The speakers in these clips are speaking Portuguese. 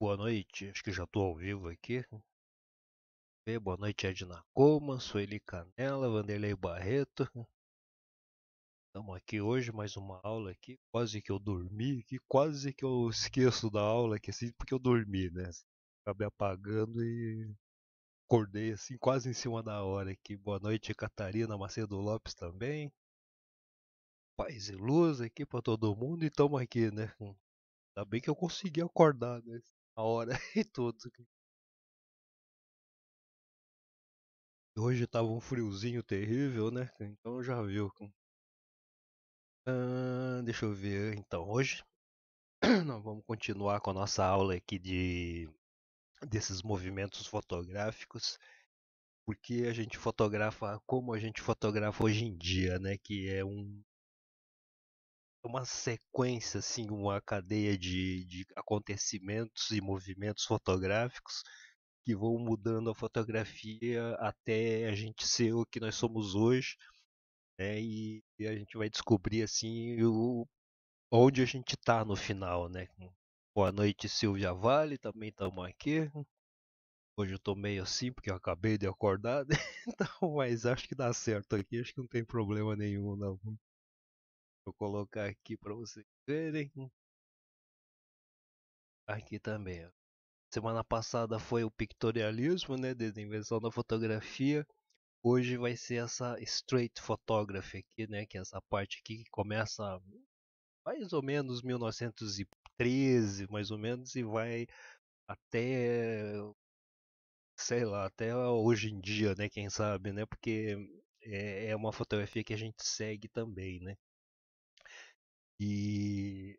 Boa noite, acho que já estou ao vivo aqui. Boa noite, Edna Coma, Sueli Canela, Vanderlei Barreto. Estamos aqui hoje, mais uma aula aqui. Quase que eu dormi, aqui, quase que eu esqueço da aula aqui, é assim, porque eu dormi, né? Acabei apagando e acordei assim, quase em cima da hora aqui. Boa noite, Catarina Macedo Lopes também. Paz e luz aqui para todo mundo e estamos aqui, né? Ainda bem que eu consegui acordar, né? a hora e tudo. Hoje tava um friozinho terrível, né? Então já viu. Ah, deixa eu ver. Então, hoje nós vamos continuar com a nossa aula aqui de desses movimentos fotográficos, porque a gente fotografa como a gente fotografa hoje em dia, né? Que é um uma sequência, assim, uma cadeia de, de acontecimentos e movimentos fotográficos que vão mudando a fotografia até a gente ser o que nós somos hoje. Né? E, e a gente vai descobrir assim o, onde a gente está no final, né? Boa noite, Silvia Vale, também estamos aqui. Hoje eu estou meio assim porque eu acabei de acordar, então, mas acho que dá certo aqui, acho que não tem problema nenhum não. Vou colocar aqui para vocês verem. Aqui também. Semana passada foi o pictorialismo, né, desde a invenção da fotografia. Hoje vai ser essa straight photography aqui, né, que é essa parte aqui que começa mais ou menos 1913, mais ou menos, e vai até sei lá, até hoje em dia, né, quem sabe, né? Porque é, é uma fotografia que a gente segue também, né? E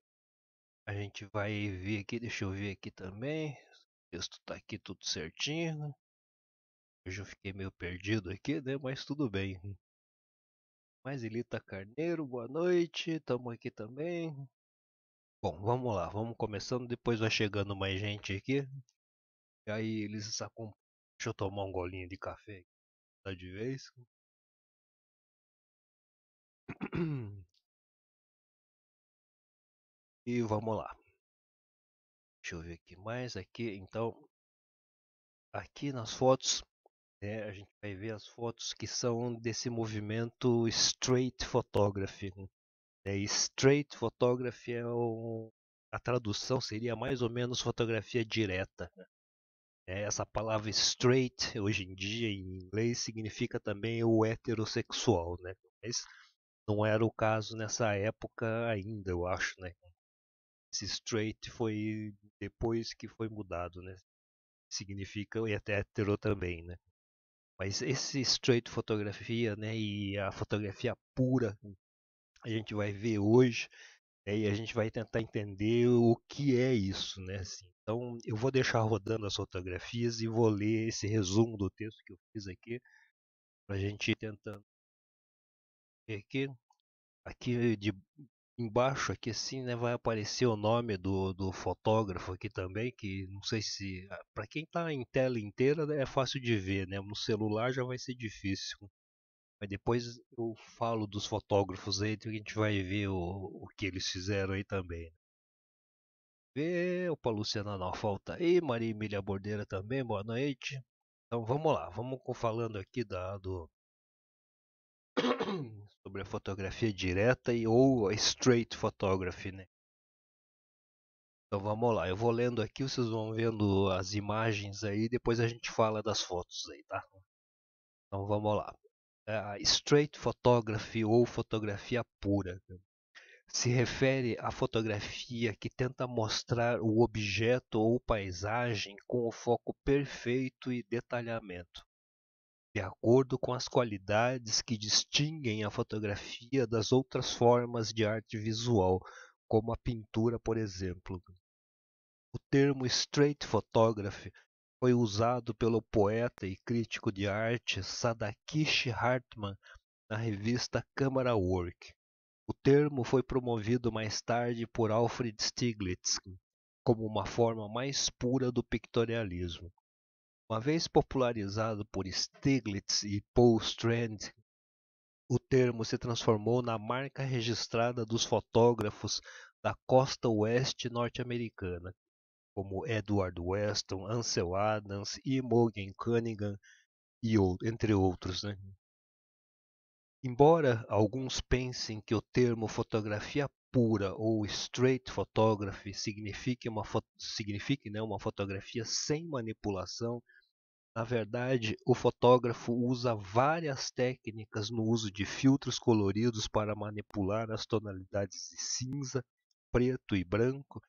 a gente vai ver aqui, deixa eu ver aqui também. O texto tá aqui tudo certinho. Hoje eu fiquei meio perdido aqui, né? Mas tudo bem. Mas Elita Carneiro, boa noite. Tamo aqui também. Bom, vamos lá, vamos começando. Depois vai chegando mais gente aqui. E aí eles acompanham. Deixa eu tomar um golinho de café aqui. Tá de vez. Hum. E vamos lá. Deixa eu ver aqui mais. Aqui, então, aqui nas fotos, né, a gente vai ver as fotos que são desse movimento Straight Photography. Né? É, straight Photography é um, a tradução seria mais ou menos fotografia direta. Né. É, essa palavra straight, hoje em dia, em inglês, significa também o heterossexual, né? Mas não era o caso nessa época ainda, eu acho, né? esse straight foi depois que foi mudado, né? Significa e até terou também, né? Mas esse straight fotografia, né, e a fotografia pura, a gente vai ver hoje, né, e a gente vai tentar entender o que é isso, né? Assim, então, eu vou deixar rodando as fotografias e vou ler esse resumo do texto que eu fiz aqui para a gente ir tentando aqui aqui de embaixo aqui assim, né, vai aparecer o nome do, do fotógrafo aqui também, que não sei se ah, para quem está em tela inteira né, é fácil de ver, né? No celular já vai ser difícil. Mas depois eu falo dos fotógrafos aí, que então a gente vai ver o, o que eles fizeram aí também. Né. Vê, opa, Luciana não falta tá aí, Maria Emília Bordeira também, boa noite. Então vamos lá, vamos falando aqui da, do, sobre a fotografia direta e ou a straight photography, né? Então vamos lá, eu vou lendo aqui, vocês vão vendo as imagens aí, depois a gente fala das fotos aí, tá? Então vamos lá. É a straight photography ou fotografia pura né? se refere à fotografia que tenta mostrar o objeto ou paisagem com o foco perfeito e detalhamento de acordo com as qualidades que distinguem a fotografia das outras formas de arte visual, como a pintura, por exemplo. O termo straight photography foi usado pelo poeta e crítico de arte Sadakishi Hartmann na revista Camera Work. O termo foi promovido mais tarde por Alfred Stieglitz como uma forma mais pura do pictorialismo. Uma vez popularizado por Stiglitz e Paul Strand, o termo se transformou na marca registrada dos fotógrafos da costa oeste norte-americana, como Edward Weston, Ansel Adams, Imogen Cunningham, e, entre outros. Né? Embora alguns pensem que o termo fotografia pura ou straight photography signifique uma, signifique, né, uma fotografia sem manipulação, na verdade, o fotógrafo usa várias técnicas no uso de filtros coloridos para manipular as tonalidades de cinza, preto e branco,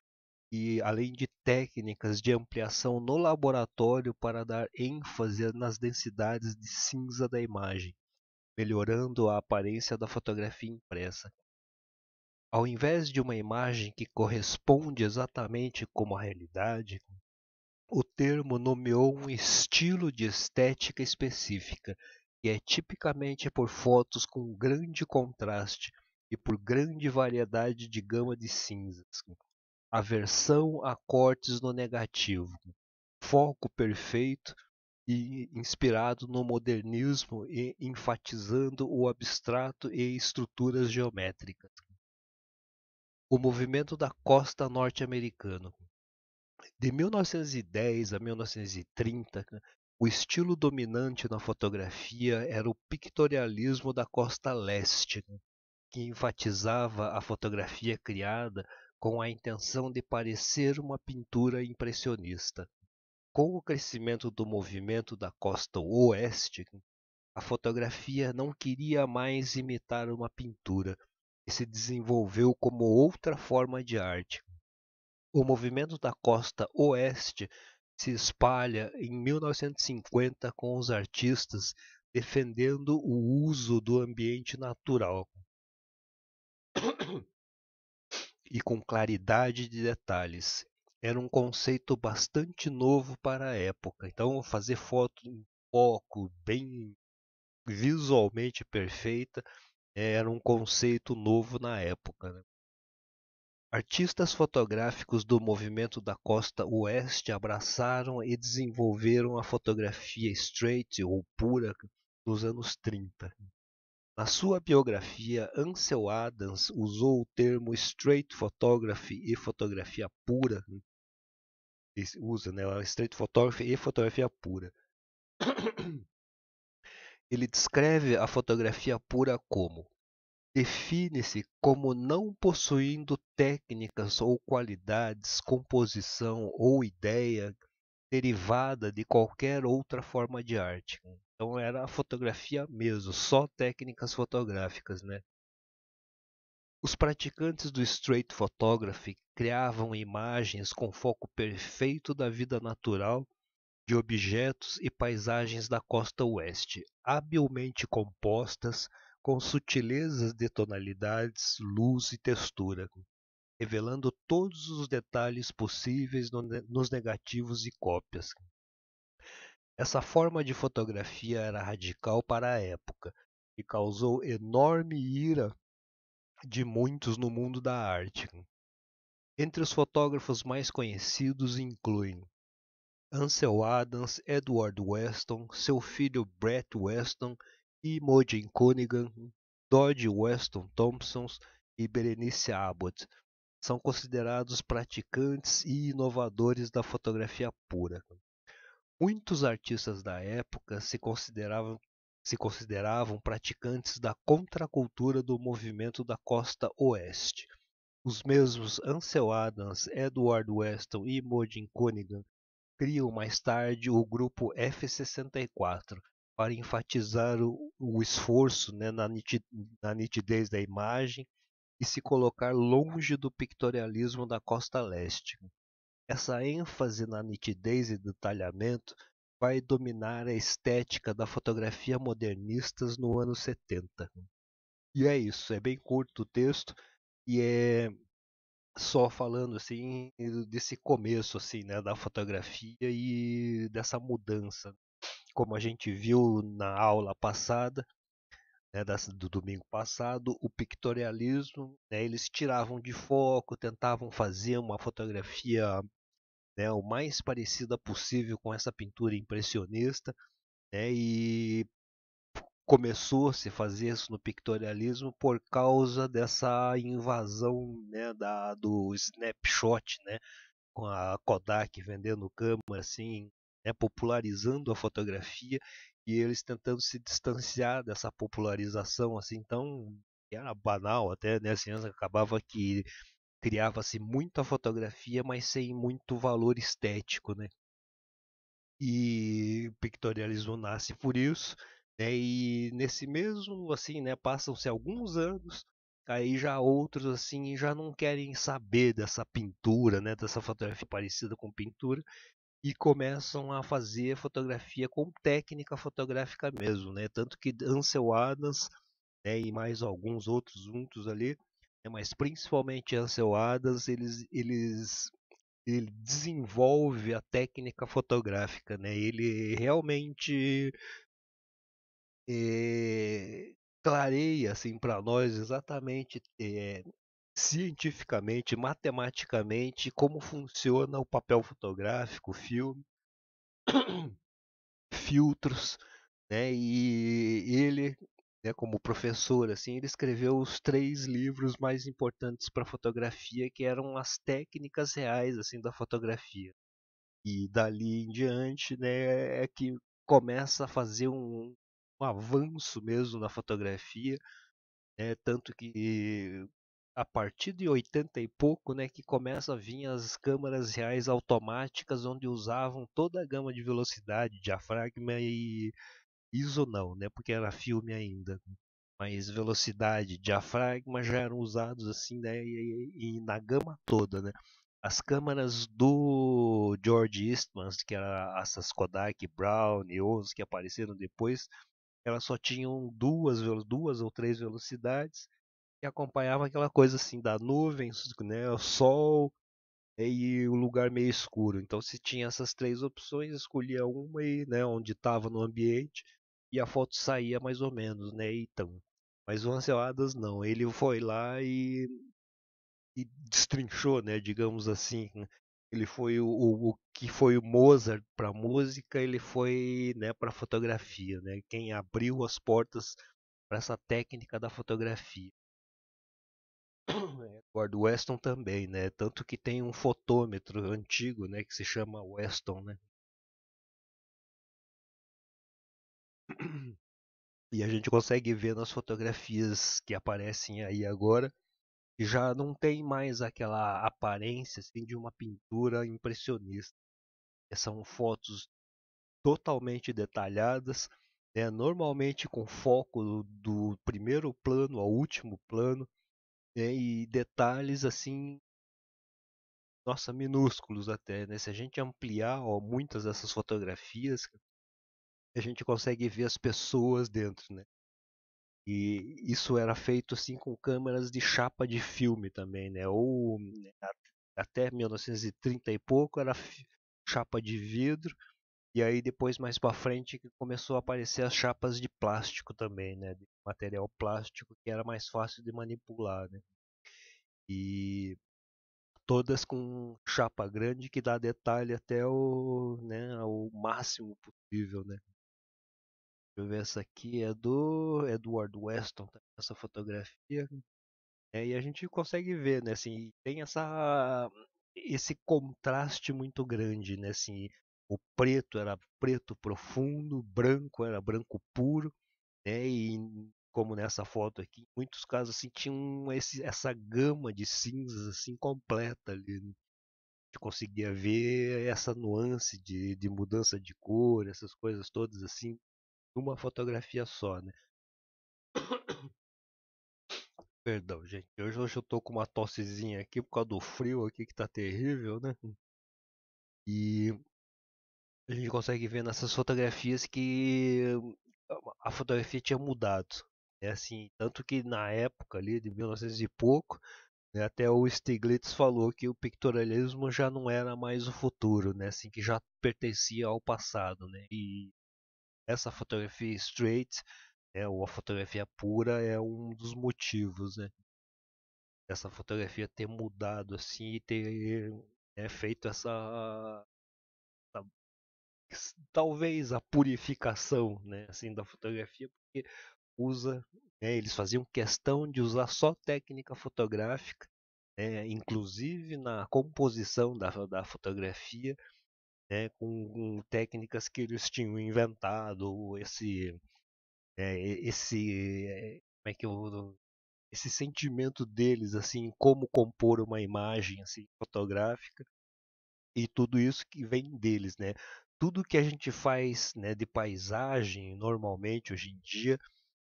e além de técnicas de ampliação no laboratório para dar ênfase nas densidades de cinza da imagem, melhorando a aparência da fotografia impressa. Ao invés de uma imagem que corresponde exatamente como a realidade, com o termo nomeou um estilo de estética específica, que é tipicamente por fotos com grande contraste e por grande variedade de gama de cinzas. Aversão a cortes no negativo. Foco perfeito e inspirado no modernismo e enfatizando o abstrato e estruturas geométricas. O movimento da costa norte-americano de 1910 a 1930, o estilo dominante na fotografia era o pictorialismo da costa leste, que enfatizava a fotografia criada com a intenção de parecer uma pintura impressionista. Com o crescimento do movimento da costa oeste, a fotografia não queria mais imitar uma pintura e se desenvolveu como outra forma de arte, o movimento da costa oeste se espalha em 1950 com os artistas defendendo o uso do ambiente natural e com claridade de detalhes. Era um conceito bastante novo para a época, então fazer foto em foco, bem visualmente perfeita, era um conceito novo na época. Né? Artistas fotográficos do movimento da costa oeste abraçaram e desenvolveram a fotografia straight ou pura nos anos 30. Na sua biografia, Ansel Adams usou o termo straight photography e fotografia pura. Ele usa, né? Straight photography e fotografia pura. Ele descreve a fotografia pura como define-se como não possuindo técnicas ou qualidades, composição ou ideia derivada de qualquer outra forma de arte. Então era a fotografia mesmo, só técnicas fotográficas, né? Os praticantes do straight photography criavam imagens com foco perfeito da vida natural de objetos e paisagens da costa oeste, habilmente compostas, com sutilezas de tonalidades, luz e textura, revelando todos os detalhes possíveis nos negativos e cópias. Essa forma de fotografia era radical para a época e causou enorme ira de muitos no mundo da arte. Entre os fotógrafos mais conhecidos incluem Ansel Adams, Edward Weston, seu filho Brett Weston Imogen Cunningham, Dodge Weston Thompson e Berenice Abbott são considerados praticantes e inovadores da fotografia pura. Muitos artistas da época se consideravam, se consideravam praticantes da contracultura do movimento da costa oeste. Os mesmos Ansel Adams, Edward Weston e Imogen Cunningham criam mais tarde o grupo F64, para enfatizar o, o esforço né, na, nitid, na nitidez da imagem e se colocar longe do pictorialismo da costa leste. Essa ênfase na nitidez e detalhamento vai dominar a estética da fotografia modernista no ano 70. E é isso, é bem curto o texto e é só falando assim desse começo assim, né, da fotografia e dessa mudança como a gente viu na aula passada, né, do domingo passado, o pictorialismo, né, eles tiravam de foco, tentavam fazer uma fotografia né, o mais parecida possível com essa pintura impressionista, né, e começou -se a se fazer isso no pictorialismo por causa dessa invasão né, da, do snapshot, né, com a Kodak vendendo câmera assim né, popularizando a fotografia e eles tentando se distanciar dessa popularização assim tão era banal até né assim, acabava que criava-se muita fotografia mas sem muito valor estético né e pictorialismo nasce por isso né, e nesse mesmo assim né passam-se alguns anos aí já outros assim já não querem saber dessa pintura né dessa fotografia parecida com pintura e começam a fazer fotografia com técnica fotográfica mesmo, né? Tanto que Ansel Adams né, e mais alguns outros juntos ali, né, mas principalmente Ansel Adams, eles, eles ele desenvolve a técnica fotográfica, né? Ele realmente é, clareia assim para nós exatamente é, cientificamente, matematicamente, como funciona o papel fotográfico, filme, filtros, né? E ele, né, como professor, assim, ele escreveu os três livros mais importantes para fotografia, que eram as técnicas reais, assim, da fotografia. E dali em diante, né, é que começa a fazer um, um avanço mesmo na fotografia, né, tanto que a partir de 80 e pouco, né, que começa a vir as câmaras reais automáticas onde usavam toda a gama de velocidade, diafragma e ISO não, né, porque era filme ainda. Mas velocidade, diafragma já eram usados assim, né, e, e, e na gama toda, né. As câmaras do George Eastman, que era essas Kodak, Brown e outros que apareceram depois, elas só tinham duas, duas ou três velocidades e acompanhava aquela coisa assim da nuvem, né, o sol eh, e o um lugar meio escuro. Então se tinha essas três opções, escolhia uma e né, onde estava no ambiente e a foto saía mais ou menos, né? Então, mas o Adams não, ele foi lá e, e destrinchou, né, digamos assim. Ele foi o, o, o que foi o Mozart para música, ele foi, né, para fotografia, né? Quem abriu as portas para essa técnica da fotografia. Edward é, Weston também, né? Tanto que tem um fotômetro antigo, né, que se chama Weston, né? E a gente consegue ver nas fotografias que aparecem aí agora que já não tem mais aquela aparência assim, de uma pintura impressionista. É, são fotos totalmente detalhadas, né? normalmente com foco do primeiro plano ao último plano, né, e detalhes assim, nossa, minúsculos até. Né? Se a gente ampliar ó, muitas dessas fotografias, a gente consegue ver as pessoas dentro, né? E isso era feito assim com câmeras de chapa de filme também, né? Ou né, até 1930 e pouco era chapa de vidro e aí depois mais para frente que começou a aparecer as chapas de plástico também, né, de material plástico que era mais fácil de manipular, né? E todas com chapa grande que dá detalhe até o, né, o máximo possível, né? Deixa eu ver essa aqui é do Edward Weston, tá? essa fotografia. É, e a gente consegue ver, né, assim, tem essa esse contraste muito grande, né, assim, o preto era preto profundo, branco era branco puro, né? E como nessa foto aqui, em muitos casos assim, tinham esse, essa gama de cinzas assim completa ali. Né? gente conseguia ver essa nuance de, de, mudança de cor, essas coisas todas assim, numa fotografia só, né? Perdão, gente. Hoje, hoje eu tô com uma tossezinha aqui por causa do frio aqui que tá terrível, né? E a gente consegue ver nessas fotografias que a fotografia tinha mudado. É assim, tanto que na época ali de 1900 e pouco, né, até o Stiglitz falou que o pictorialismo já não era mais o futuro, né, assim que já pertencia ao passado, né. E essa fotografia straight, né, ou a fotografia pura é um dos motivos, né, dessa fotografia ter mudado assim e ter né, feito essa talvez a purificação né, assim, da fotografia, porque usa, né, eles faziam questão de usar só técnica fotográfica, né, inclusive na composição da, da fotografia, né, com, com, técnicas que eles tinham inventado, esse, é, esse, eh, como é que eu, esse sentimento deles assim, como compor uma imagem assim fotográfica e tudo isso que vem deles, né? tudo que a gente faz né, de paisagem normalmente hoje em dia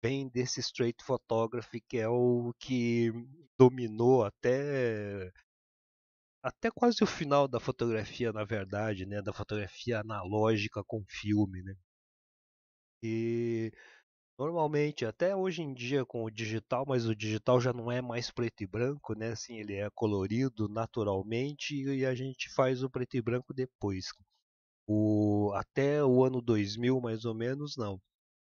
vem desse straight photography que é o que dominou até até quase o final da fotografia na verdade né da fotografia analógica com filme né e normalmente até hoje em dia com o digital mas o digital já não é mais preto e branco né assim ele é colorido naturalmente e a gente faz o preto e branco depois o, até o ano 2000, mais ou menos, não.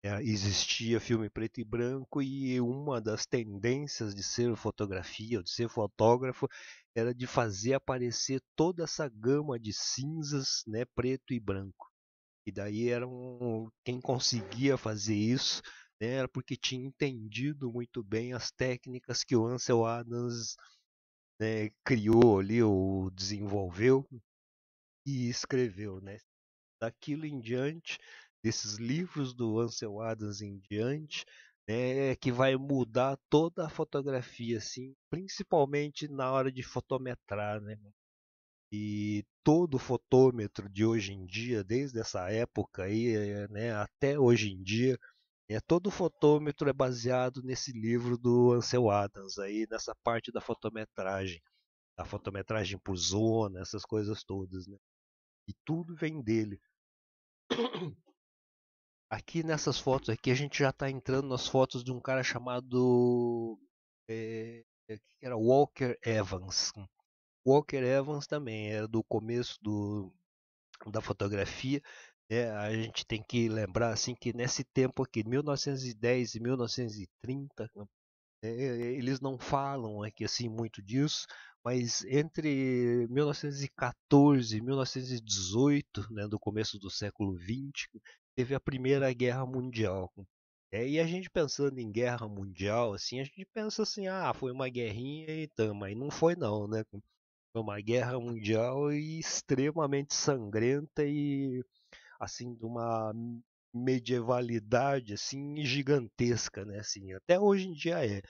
É, existia filme preto e branco e uma das tendências de ser fotografia, de ser fotógrafo, era de fazer aparecer toda essa gama de cinzas, né, preto e branco. E daí era um, quem conseguia fazer isso né, era porque tinha entendido muito bem as técnicas que o Ansel Adams né, criou ali ou desenvolveu e escreveu, né? Daquilo em diante, desses livros do Ansel Adams em diante, né, que vai mudar toda a fotografia, assim, principalmente na hora de fotometrar, né? E todo fotômetro de hoje em dia, desde essa época aí, eh, né, até hoje em dia, é, todo fotômetro é baseado nesse livro do Ansel Adams aí, nessa parte da fotometragem, a fotometragem por zona, essas coisas todas, né? e tudo vem dele. Aqui nessas fotos aqui a gente já está entrando nas fotos de um cara chamado eh, é, era Walker Evans. Walker Evans também era do começo do, da fotografia. É, a gente tem que lembrar assim que nesse tempo aqui, 1910 e 1930, é, né, eles não falam aqui assim muito disso, mas entre 1914 e 1918, né, do começo do século XX, teve a Primeira Guerra Mundial. É, e a gente pensando em guerra mundial, assim, a gente pensa assim, ah, foi uma guerrinha e então, mas não foi não, né? Foi uma guerra mundial e extremamente sangrenta e assim de uma medievalidade assim gigantesca, né? Assim, até hoje em dia é.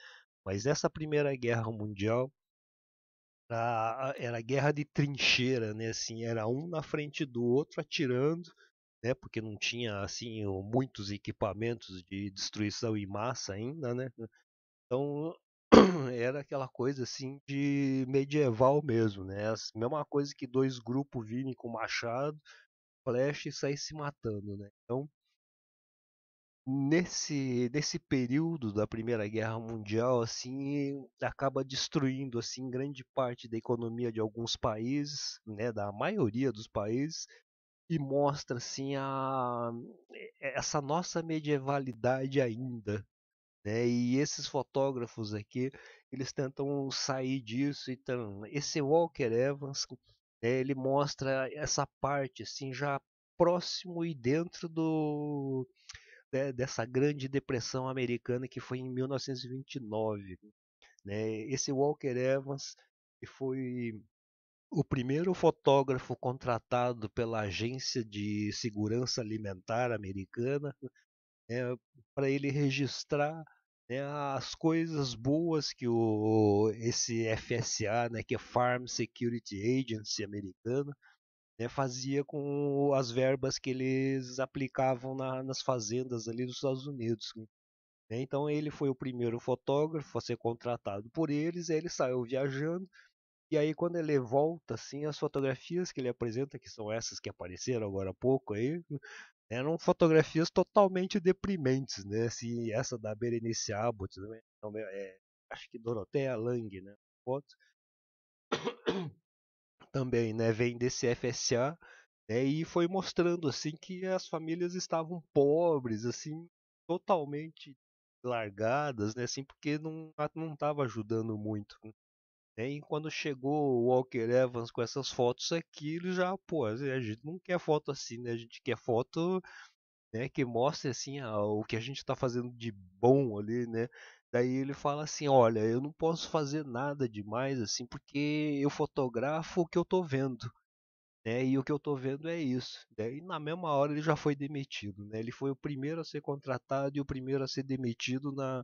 Mas essa primeira guerra mundial era guerra de trincheira, né? Assim, era um na frente do outro atirando, né? Porque não tinha assim muitos equipamentos de destruição em massa ainda, né? Então era aquela coisa assim de medieval mesmo, né? A mesma coisa que dois grupos virem com machado, flecha e sair se matando, né? Então nesse nesse período da Primeira Guerra Mundial assim acaba destruindo assim grande parte da economia de alguns países né da maioria dos países e mostra assim a eh, essa nossa medievalidade ainda né e esses fotógrafos aqui eles tentam sair disso então esse Walker Evans né, ele mostra essa parte assim já próximo e dentro do né, dessa grande depressão americana que foi em 1929. Né? Esse Walker Evans foi o primeiro fotógrafo contratado pela Agência de Segurança Alimentar Americana né, para ele registrar né, as coisas boas que o, esse FSA, né, que é Farm Security Agency americana, né, fazia com as verbas que eles aplicavam na, nas fazendas ali dos Estados Unidos. Né? Então ele foi o primeiro fotógrafo a ser contratado por eles, ele saiu viajando, e aí quando ele volta, assim, as fotografias que ele apresenta, que são essas que apareceram agora há pouco aí, eram fotografias totalmente deprimentes, né? Assim, essa da Berenice Abbott, né? então, é, acho que Dorothea Lange, né? Fotos também, né? Vem desse FSA né? e foi mostrando assim que as famílias estavam pobres, assim, totalmente largadas, né? Assim, porque não não estava ajudando muito. Né? E quando chegou o Walker Evans com essas fotos aqui, ele já, pô, a gente não quer foto assim, né? A gente quer foto né, que mostre assim a, o que a gente está fazendo de bom ali, né? Daí ele fala assim: Olha, eu não posso fazer nada demais assim, porque eu fotografo o que eu tô vendo. Né? E o que eu tô vendo é isso. E na mesma hora ele já foi demitido. Né? Ele foi o primeiro a ser contratado e o primeiro a ser demitido na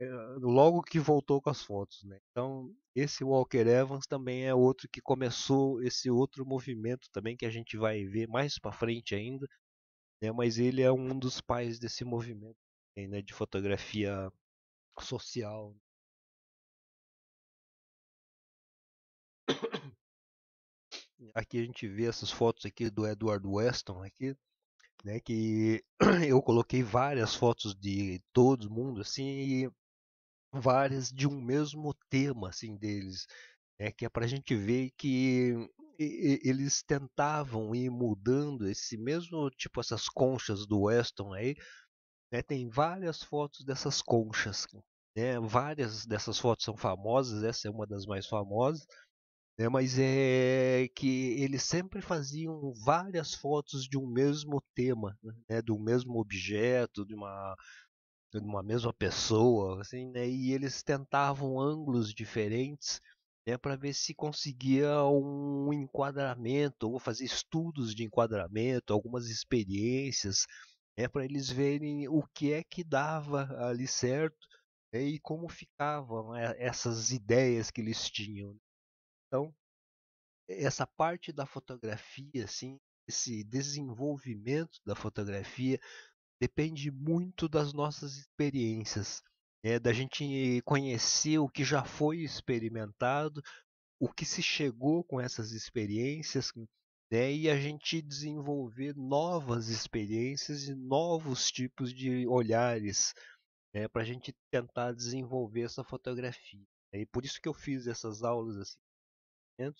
eh, logo que voltou com as fotos. Né? Então, esse Walker Evans também é outro que começou esse outro movimento também que a gente vai ver mais para frente ainda. Né? Mas ele é um dos pais desse movimento né? de fotografia social. Aqui a gente vê essas fotos aqui do Edward Weston aqui, né, que eu coloquei várias fotos de todo mundo assim e várias de um mesmo tema assim deles, né, que é para a gente ver que eles tentavam ir mudando esse mesmo tipo essas conchas do Weston aí né? Tem várias fotos dessas conchas. Né? Várias dessas fotos são famosas, essa é uma das mais famosas. Né? Mas é que eles sempre faziam várias fotos de um mesmo tema, né? do mesmo objeto, de uma de uma mesma pessoa, assim, né? E eles tentavam ângulos diferentes né, para ver se conseguia um enquadramento, ou fazer estudos de enquadramento, algumas experiências é para eles verem o que é que dava ali certo né, e como ficavam né, essas ideias que eles tinham. Né. Então, essa parte da fotografia, assim, esse desenvolvimento da fotografia depende muito das nossas experiências, né, da gente conhecer o que já foi experimentado, o que se chegou com essas experiências, com né, e a gente desenvolver novas experiências e novos tipos de olhares né, para a gente tentar desenvolver essa fotografia. Né, e por isso que eu fiz essas aulas assim,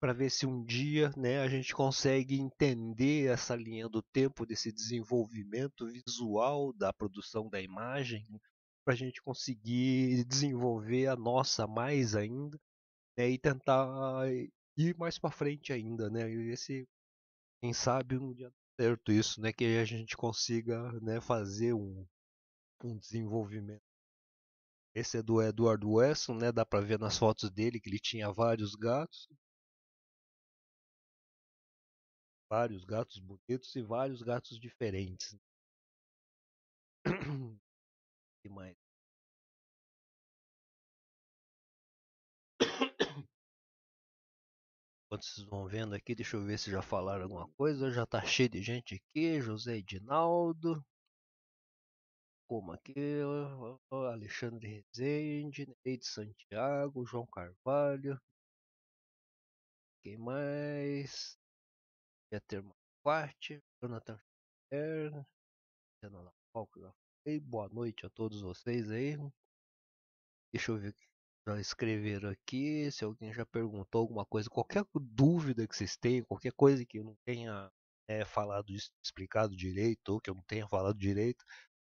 para ver se um dia né, a gente consegue entender essa linha do tempo desse desenvolvimento visual da produção da imagem, né, para a gente conseguir desenvolver a nossa mais ainda né, e tentar e mais para frente ainda, né? Esse, quem sabe um dia certo isso, né? Que a gente consiga né, fazer um, um desenvolvimento. Esse é do Edward Wesson, né? Dá para ver nas fotos dele que ele tinha vários gatos. Vários gatos bonitos e vários gatos diferentes. Enquanto vocês vão vendo aqui, deixa eu ver se já falaram alguma coisa. Já tá cheio de gente aqui. José Edinaldo. Como aqui? Alexandre Rezende, Neide Santiago, João Carvalho. Quem mais? Peter parte? Jonathan Schiller, Boa noite a todos vocês aí. Deixa eu ver o que já escreveram aqui, se alguém já perguntou alguma coisa, qualquer dúvida que vocês tenham, qualquer coisa que eu não tenha é, falado, explicado direito, ou que eu não tenha falado direito,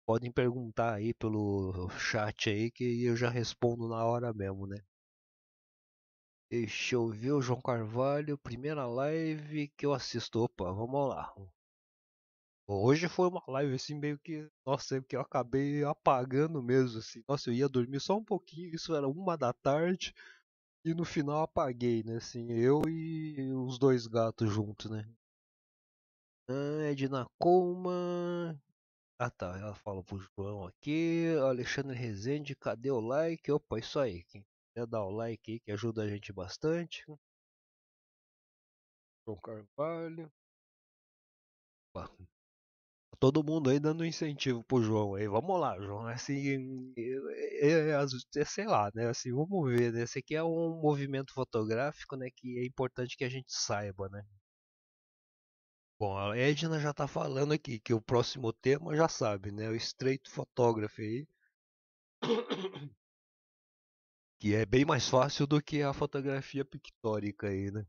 podem perguntar aí pelo chat aí que eu já respondo na hora mesmo, né? Deixa eu ver o João Carvalho, primeira live que eu assisto. Opa, vamos lá. Hoje foi uma live assim meio que, nossa, que eu acabei apagando mesmo assim. Nossa, eu ia dormir só um pouquinho, isso era uma da tarde e no final apaguei, né? Assim, eu e os dois gatos juntos, né? Ah, Coma é Ah tá, ela fala pro João aqui, Alexandre Rezende, cadê o like? Opa, isso aí, quem quiser dar o like aí que ajuda a gente bastante. João Carvalho. Opa, todo mundo aí dando incentivo pro João aí. Vamos lá, João. É assim, é, é, é, é, sei lá, né? Assim, vamos ver, né? Esse aqui é um movimento fotográfico, né? Que é importante que a gente saiba, né? Bom, a Edna já tá falando aqui que o próximo tema já sabe, né? O estreito fotógrafo aí. que é bem mais fácil do que a fotografia pictórica aí, né?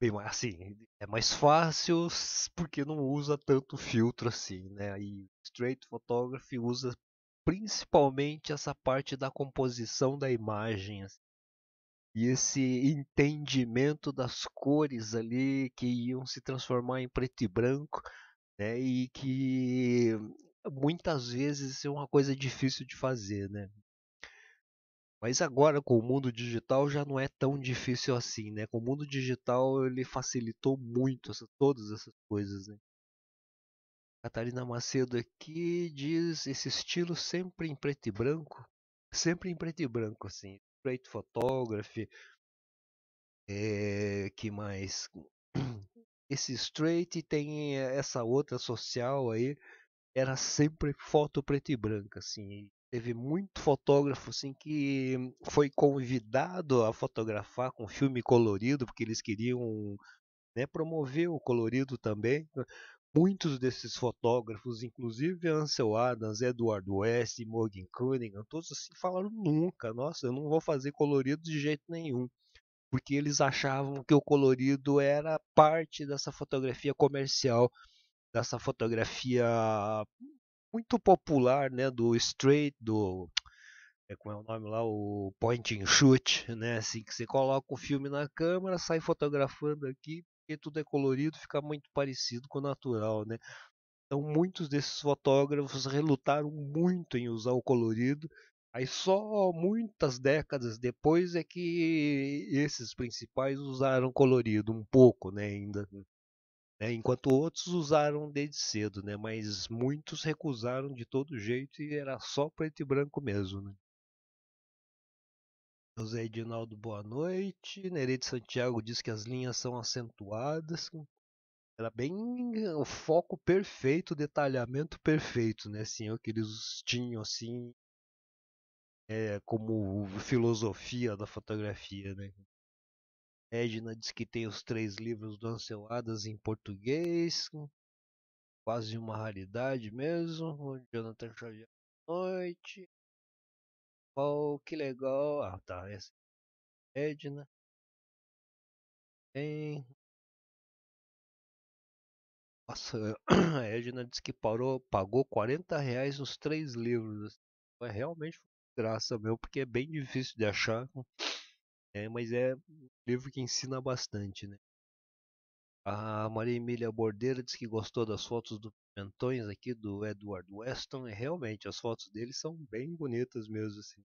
bem assim é mais fácil porque não usa tanto filtro assim né e straight photography usa principalmente essa parte da composição da imagem assim, e esse entendimento das cores ali que iam se transformar em preto e branco né e que muitas vezes é uma coisa difícil de fazer né mas agora com o mundo digital já não é tão difícil assim, né? Com o mundo digital ele facilitou muito essa, todas essas coisas, né? Catarina Macedo aqui diz esse estilo sempre em preto e branco, sempre em preto e branco assim, straight photography, é, que mais esse straight tem eh, essa outra social aí era sempre foto preto e branco assim Teve muito fotógrafo assim que foi convidado a fotografar com filme colorido, porque eles queriam né, promover o colorido também. Muitos desses fotógrafos, inclusive Ansel Adams, Edward West, Morgan Cunningham, todos assim falaram nunca, nossa, eu não vou fazer colorido de jeito nenhum porque eles achavam que o colorido era parte dessa fotografia comercial, dessa fotografia muito popular, né, do straight, do é como é o nome lá, o point and shoot, né, assim que você coloca o filme na câmera, sai fotografando aqui, porque tudo é colorido, fica muito parecido com o natural, né? Então muitos desses fotógrafos relutaram muito em usar o colorido. Aí só muitas décadas depois é que esses principais usaram colorido um pouco, né, ainda. Né? Enquanto outros usaram desde cedo, né? mas muitos recusaram de todo jeito e era só preto e branco mesmo. Né? José Edinaldo, boa noite. Nereide Santiago diz que as linhas são acentuadas. Era bem o foco perfeito, o detalhamento perfeito, né? Assim, é o que eles tinham assim é, como filosofia da fotografia, né? Edna diz que tem os três livros do Anseladas em português, quase uma raridade mesmo. O Jonathan Xavier Noite. Oh, que legal! Ah, tá, essa é Edna. Tem. Nossa, a Edna disse que parou, pagou 40 reais três livros. É realmente graça meu, porque é bem difícil de achar é, Mas é um livro que ensina bastante, né? A Maria Emília Bordeira diz que gostou das fotos do Pimentões aqui do Edward Weston. E realmente, as fotos dele são bem bonitas mesmo, assim.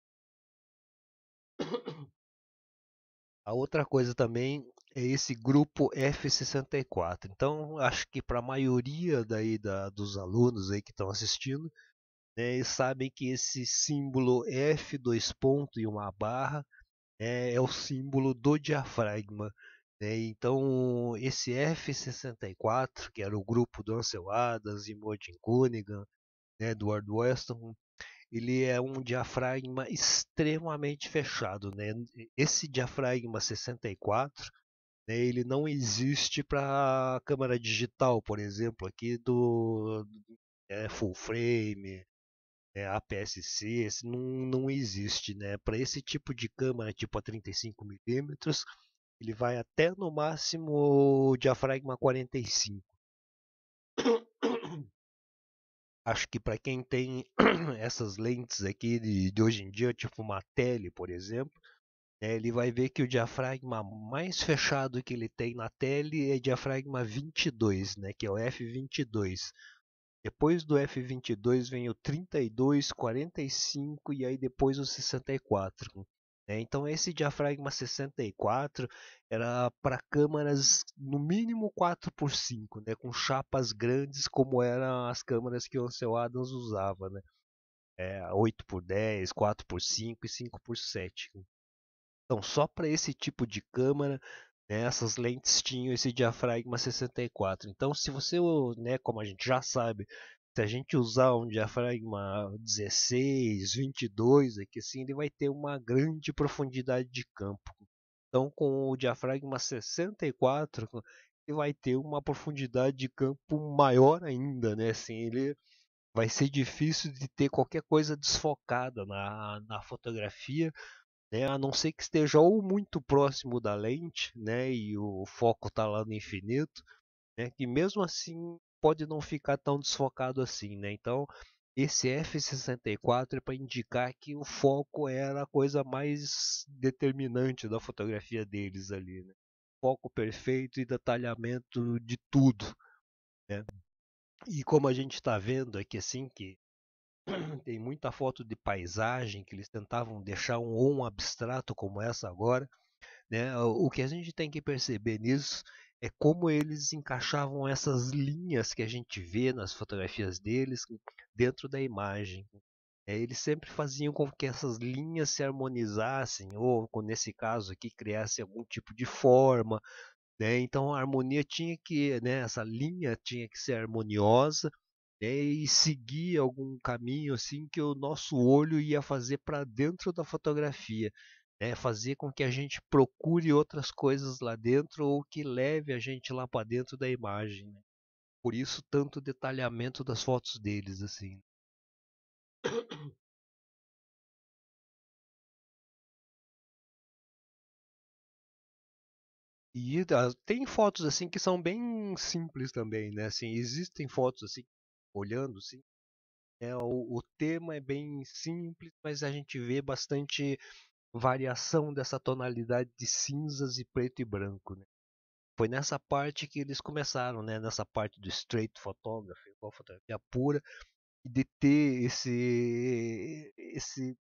A outra coisa também é esse grupo F64. Então, acho que para a maioria daí da, dos alunos aí que estão assistindo, né, sabem que esse símbolo F dois ponto e uma barra é, é o símbolo do diafragma. Né? Então, esse F64, que era o grupo do Ansel Adams e Martin Cunningham, né, Edward Weston, ele é um diafragma extremamente fechado. Né? Esse diafragma 64 né, ele não existe para câmera digital, por exemplo, aqui do é, full frame, é a PSC não, não existe, né? Para esse tipo de câmera, tipo a 35 mm, ele vai até no máximo diafragma 45. Acho que para quem tem essas lentes aqui de, de, hoje em dia, tipo uma tele, por exemplo, né, ele vai ver que o diafragma mais fechado que ele tem na tele é diafragma 22, né, que é o f22. Depois do F22 vem o 32, 45 e aí depois o 64. Né? Então esse diafragma 64 era para câmaras no mínimo 4x5, né? com chapas grandes como eram as câmaras que o seu Adams usava. Né? É, 8x10, 4x5 e 5x7. Então só para esse tipo de câmera né? Essas lentes tinham esse diafragma 64. Então, se você, né, como a gente já sabe, se a gente usar um diafragma 16, 22, aqui assim, ele vai ter uma grande profundidade de campo. Então, com o diafragma 64, ele vai ter uma profundidade de campo maior ainda, né? Assim, ele vai ser difícil de ter qualquer coisa desfocada na, na fotografia, né? A não ser que esteja ou muito próximo da lente, né? E o foco está lá no infinito, né? Que mesmo assim pode não ficar tão desfocado assim, né? Então esse F64 é para indicar que o foco era a coisa mais determinante da fotografia deles ali, né? Foco perfeito e detalhamento de tudo, né? E como a gente está vendo aqui assim que tem muita foto de paisagem que eles tentavam deixar um, um abstrato como essa agora. Né? O que a gente tem que perceber nisso é como eles encaixavam essas linhas que a gente vê nas fotografias deles dentro da imagem. É, eles sempre faziam com que essas linhas se harmonizassem, ou nesse caso aqui, criasse algum tipo de forma. Né? Então a harmonia tinha que, né, essa linha tinha que ser harmoniosa né, e seguir algum caminho assim que o nosso olho ia fazer para dentro da fotografia, né, fazer com que a gente procure outras coisas lá dentro ou que leve a gente lá para dentro da imagem. Né. Por isso tanto detalhamento das fotos deles assim. E ah, tem fotos assim que são bem simples também, né? Assim, existem fotos assim olhando, sim. é, o, o tema é bem simples, mas a gente vê bastante variação dessa tonalidade de cinzas e preto e branco. Né? Foi nessa parte que eles começaram, né? nessa parte do straight photography, ou fotografia pura, de ter esse, esse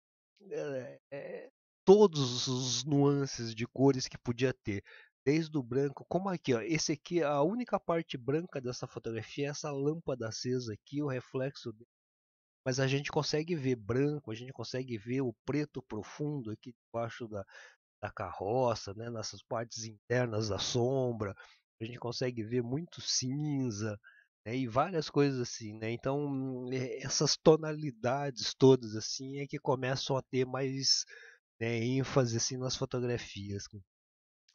é, é, todos os nuances de cores que podia ter desde o branco, como aqui, ó, esse aqui, a única parte branca dessa fotografia é essa lâmpada acesa aqui, o reflexo dele. Mas a gente consegue ver branco, a gente consegue ver o preto profundo aqui debaixo da, da carroça, né, nessas partes internas da sombra, a gente consegue ver muito cinza né, e várias coisas assim. Né? Então, é, essas tonalidades todas assim é que começam a ter mais né, ênfase assim, nas fotografias. Né.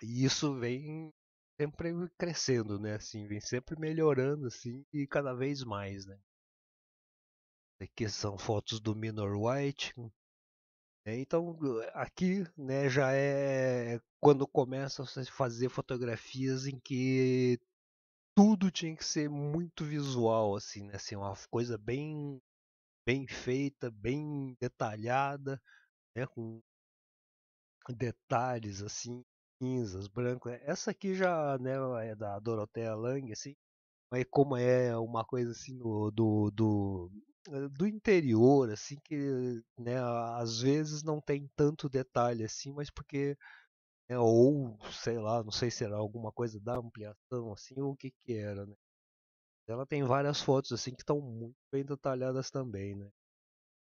E isso vem sempre crescendo, né? Assim, vem sempre melhorando, assim, e cada vez mais, né? Aqui é são fotos do Minor White. Né, então, eh, aqui, né, já é quando começa a fazer fotografias em que tudo tinha que ser muito visual, assim, né? Assim, uma coisa bem, bem feita, bem detalhada, né? Com detalhes, assim, cinzas, branco. Né, essa aqui já né, é da Dorothea Lange, assim, mas como é uma coisa assim do, do, do, do interior, assim, que né, às vezes não tem tanto detalhe assim, mas porque. Né, ou, sei lá, não sei se era alguma coisa da ampliação, assim, ou o que que era, né? Ela tem várias fotos, assim, que estão muito bem detalhadas também, né?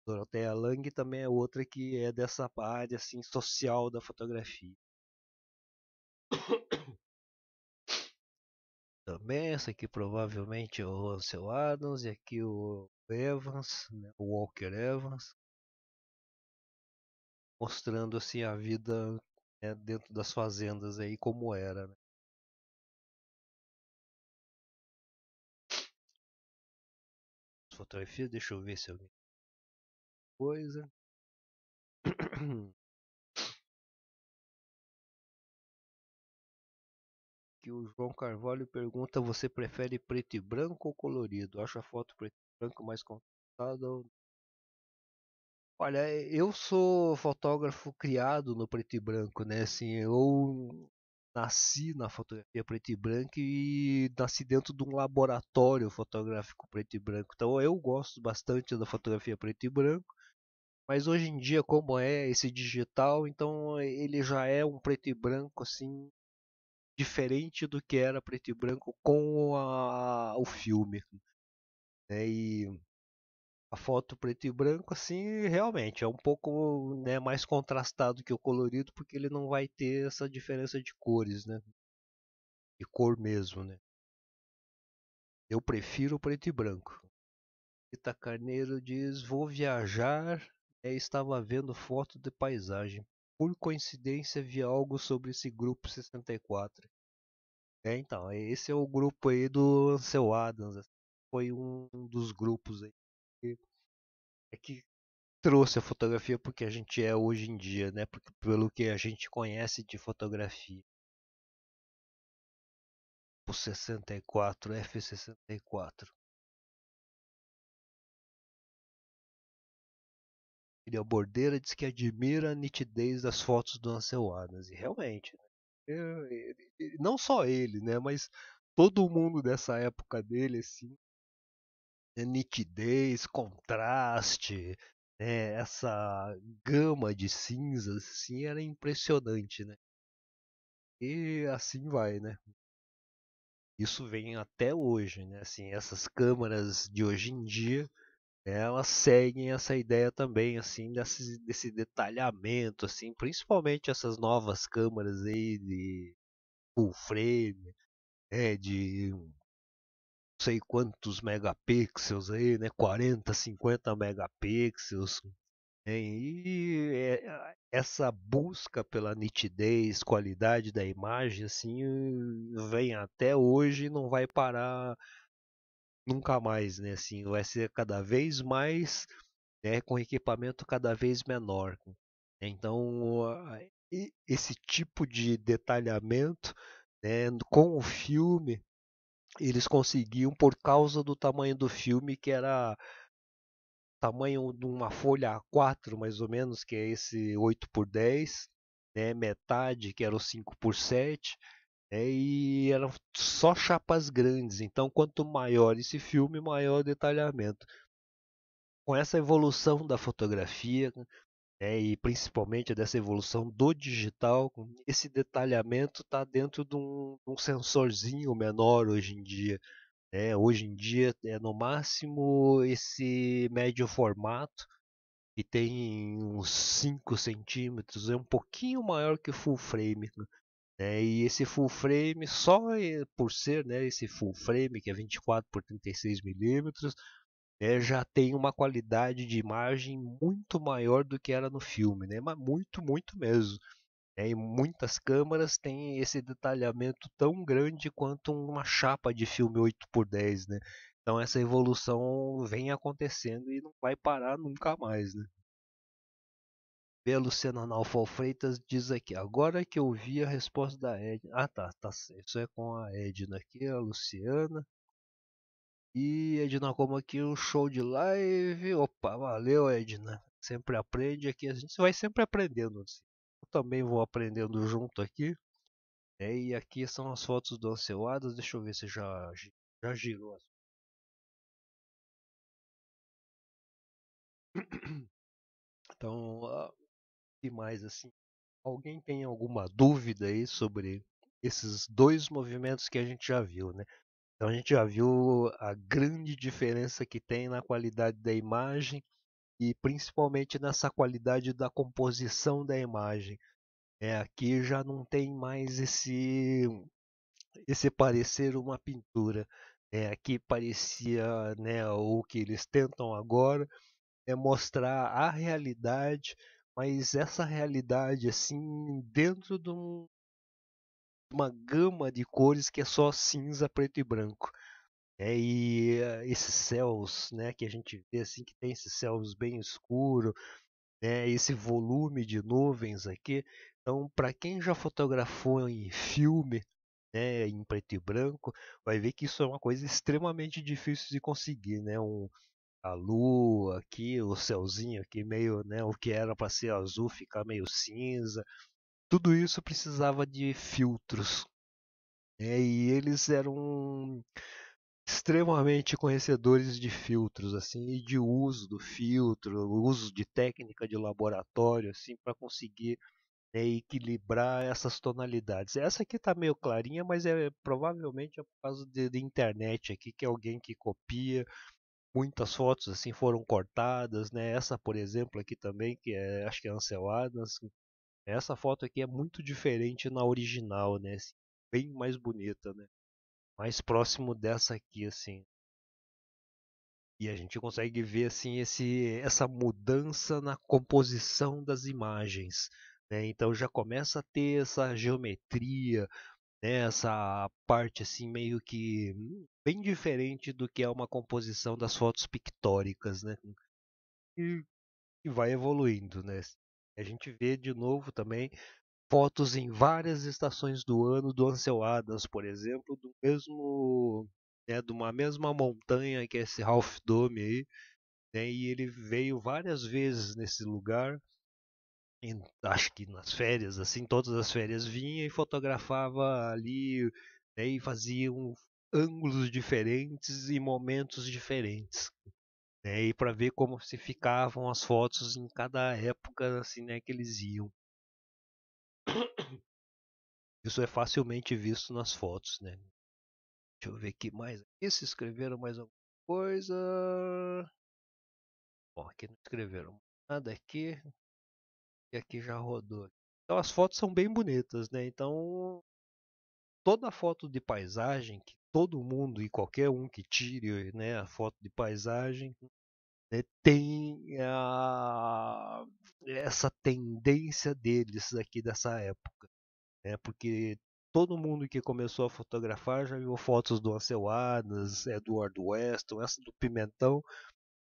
Dorothea Lange também é outra que é dessa área assim social da fotografia também. Esse aqui provavelmente é o Ansel Adams e aqui o Evans, né? o Walker Evans. Mostrando assim a vida né? dentro das fazendas aí como era. Né? Fotografia, deixa eu ver se alguém coisa. o João Carvalho pergunta: Você prefere preto e branco ou colorido? Acho a foto preto e branco mais contrastada Olha, eu sou fotógrafo criado no preto e branco, né? Assim, eu nasci na fotografia preto e branco e nasci dentro de um laboratório fotográfico preto e branco. Então eu gosto bastante da fotografia preto e branco, mas hoje em dia como é esse digital, então ele já é um preto e branco assim diferente do que era preto e branco com a, o filme. Né? E a foto preto e branco, assim, realmente é um pouco né, mais contrastado que o colorido, porque ele não vai ter essa diferença de cores, né? De cor mesmo, né? Eu prefiro o preto e branco. Rita Carneiro diz: Vou viajar. É, estava vendo foto de paisagem por coincidência vi algo sobre esse grupo 64. É, então, é, esse é o grupo aí do Ansel Adams. Assim, foi um dos grupos aí que, é que trouxe a fotografia porque a gente é hoje em dia, né? Porque, pelo que a gente conhece de fotografia. O 64, F64. Miriam é Bordeira diz que admira a nitidez das fotos do Ansel Adams. E realmente, né, é, não só ele, né, mas todo mundo dessa época dele, assim, é nitidez, contraste, né, essa gama de cinzas, assim, era impressionante, né? E assim vai, né? Isso vem até hoje, né? Assim, essas câmaras de hoje em dia elas seguem essa ideia também, assim, desse, desse detalhamento, assim, principalmente essas novas câmeras aí de full frame, é de não sei quantos megapixels aí, né, 40, 50 megapixels, né, e é, essa busca pela nitidez, qualidade da imagem, assim, vem até hoje e não vai parar nunca mais, né? Assim, vai ser cada vez mais, né, com equipamento cada vez menor. Né, então, esse tipo de detalhamento, né, com o filme, eles conseguiam por causa do tamanho do filme que era tamanho de uma folha A4 mais ou menos, que é esse 8 por 10, né, metade que era o 5 por 7, é, e eram só chapas grandes, então quanto maior esse filme, maior o detalhamento. Com essa evolução da fotografia, né, é, e principalmente dessa evolução do digital, esse detalhamento está dentro de um, um, sensorzinho menor hoje em dia. É, hoje em dia é no máximo esse médio formato, que tem uns 5 centímetros, é um pouquinho maior que full frame. Né. Né? E esse full frame, só por ser né, esse full frame, que é 24 por 36 milímetros, né, já tem uma qualidade de imagem muito maior do que era no filme, né? mas muito, muito mesmo. Né? E muitas câmeras têm esse detalhamento tão grande quanto uma chapa de filme 8 por 10 Né? Então essa evolução vem acontecendo e não vai parar nunca mais. Né? Belo Senanal Freitas diz aqui, agora que eu vi a resposta da Edna. Ah tá, tá isso é com a Edna aqui, a Luciana. E Edna como aqui um show de live. Opa, valeu Edna. Sempre aprende aqui, a gente vai sempre aprendendo. Assim. Eu também vou aprendendo junto aqui. É, e aqui são as fotos do Anceladas. Deixa eu ver se já, já girou as Então, demais assim. Alguém tem alguma dúvida aí sobre esses dois movimentos que a gente já viu, né? Então a gente já viu a grande diferença que tem na qualidade da imagem e principalmente nessa qualidade da composição da imagem. É, aqui já não tem mais esse esse parecer uma pintura. É, aqui parecia né, o que eles tentam agora é mostrar a realidade mas essa realidade assim dentro de um, uma gama de cores que é só cinza, preto e branco. É, e eh, esses céus, né, que a gente vê assim que tem esses céus bem escuro, né, esse volume de nuvens aqui. Então, para quem já fotografou em filme, né, em preto e branco, vai ver que isso é uma coisa extremamente difícil de conseguir, né? Um, a lua aqui, o céuzinho aqui, meio, né, o que era para ser azul ficar meio cinza. Tudo isso precisava de filtros. Né, e eles eram extremamente conhecedores de filtros assim e de uso do filtro, uso de técnica de laboratório assim para conseguir né, equilibrar essas tonalidades. Essa aqui está meio clarinha, mas é provavelmente é por causa da internet aqui que é alguém que copia muitas fotos assim foram cortadas, né? Essa, por exemplo, aqui também que é, acho que é Ansel Adams. Essa foto aqui é muito diferente na original, né? Assim, bem mais bonita, né? Mais próximo dessa aqui, assim. E a gente consegue ver assim esse, essa mudança na composição das imagens. Né? Então já começa a ter essa geometria, né, essa parte assim meio que bem diferente do que é uma composição das fotos pictóricas, né? E, e vai evoluindo, né? A gente vê de novo também fotos em várias estações do ano do Ansel Adams, por exemplo, do mesmo, né, de uma mesma montanha que é esse Half Dome aí, né, e ele veio várias vezes nesse lugar em, acho que nas férias, assim, todas as férias vinha e fotografava ali, né, e fazia um, ângulos diferentes e momentos diferentes. Né, e para ver como se ficavam as fotos em cada época assim, né, que eles iam. Isso é facilmente visto nas fotos, né? Deixa eu ver aqui mais. Aqui se escreveram mais alguma coisa. Bom, aqui não escreveram nada aqui que aqui já rodou. Então as fotos são bem bonitas, né? Então toda foto de paisagem que todo mundo e qualquer um que tire, né, a foto de paisagem né, tem a, essa tendência deles aqui dessa época, né? Porque todo mundo que começou a fotografar já viu fotos do Ansel Adams, Edward é, Weston, essa do Pimentão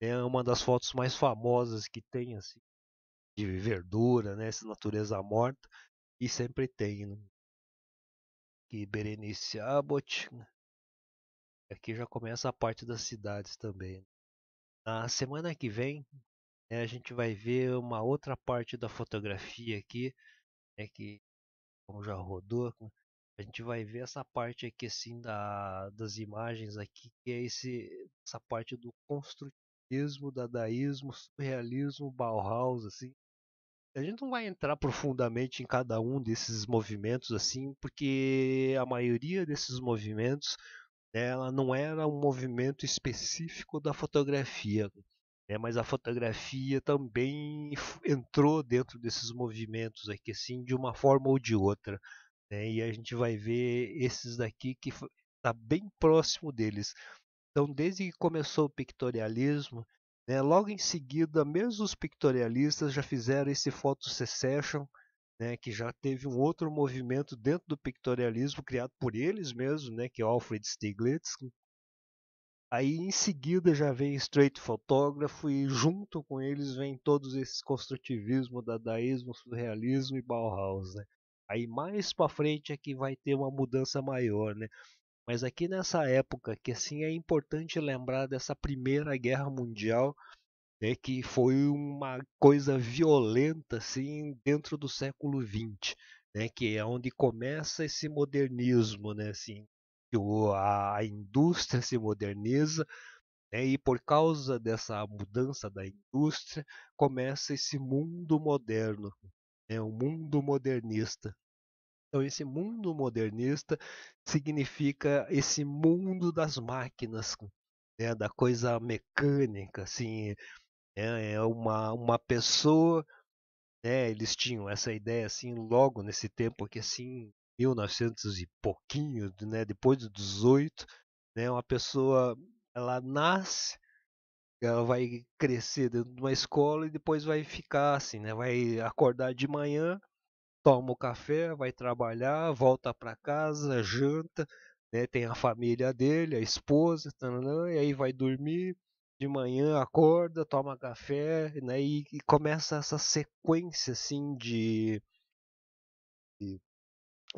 né? é uma das fotos mais famosas que tem assim de verdura, né? Essa natureza morta. E sempre tem. Né? Aqui, Berenice Abbott. Né. Aqui já começa a parte das cidades também. Na semana que vem, né, a gente vai ver uma outra parte da fotografia aqui, né, que como já rodou, né, a gente vai ver essa parte aqui assim da, das imagens aqui, que é esse, essa parte do construtivismo, dadaísmo, surrealismo, Bauhaus, assim, a gente não vai entrar profundamente em cada um desses movimentos assim, porque a maioria desses movimentos né, ela não era um movimento específico da fotografia, né? mas a fotografia também entrou dentro desses movimentos aqui, assim, de uma forma ou de outra. Né? E a gente vai ver esses daqui que está bem próximo deles. Então, desde que começou o pictorialismo, né? Logo em seguida, mesmo os pictorialistas já fizeram esse photo secession, né, que já teve um outro movimento dentro do pictorialismo criado por eles mesmos, né, que é Alfred Stieglitz. Aí em seguida já vem Straight Photography e junto com eles vem todos esses construtivismo, dadaísmo, surrealismo e Bauhaus, né? Aí mais para frente é que vai ter uma mudança maior, né? Mas aqui nessa época, que assim é importante lembrar dessa Primeira Guerra Mundial, né, que foi uma coisa violenta assim dentro do século XX, né, que é onde começa esse modernismo, né, assim, a, a indústria se moderniza, né, e por causa dessa mudança da indústria começa esse mundo moderno, é né, o mundo modernista. Então, esse mundo modernista significa esse mundo das máquinas, né, da coisa mecânica, assim, né, é uma, uma pessoa, né, eles tinham essa ideia assim logo nesse tempo que assim 1900 e pouquinho, né, depois de 18, né, uma pessoa ela nasce ela vai crescer dentro de uma escola e depois vai ficar assim, né? Vai acordar de manhã, toma o café, vai trabalhar, volta para casa, janta, né? tem a família dele, a esposa, e aí vai dormir, de manhã acorda, toma café, né? E, e começa essa sequência assim de, de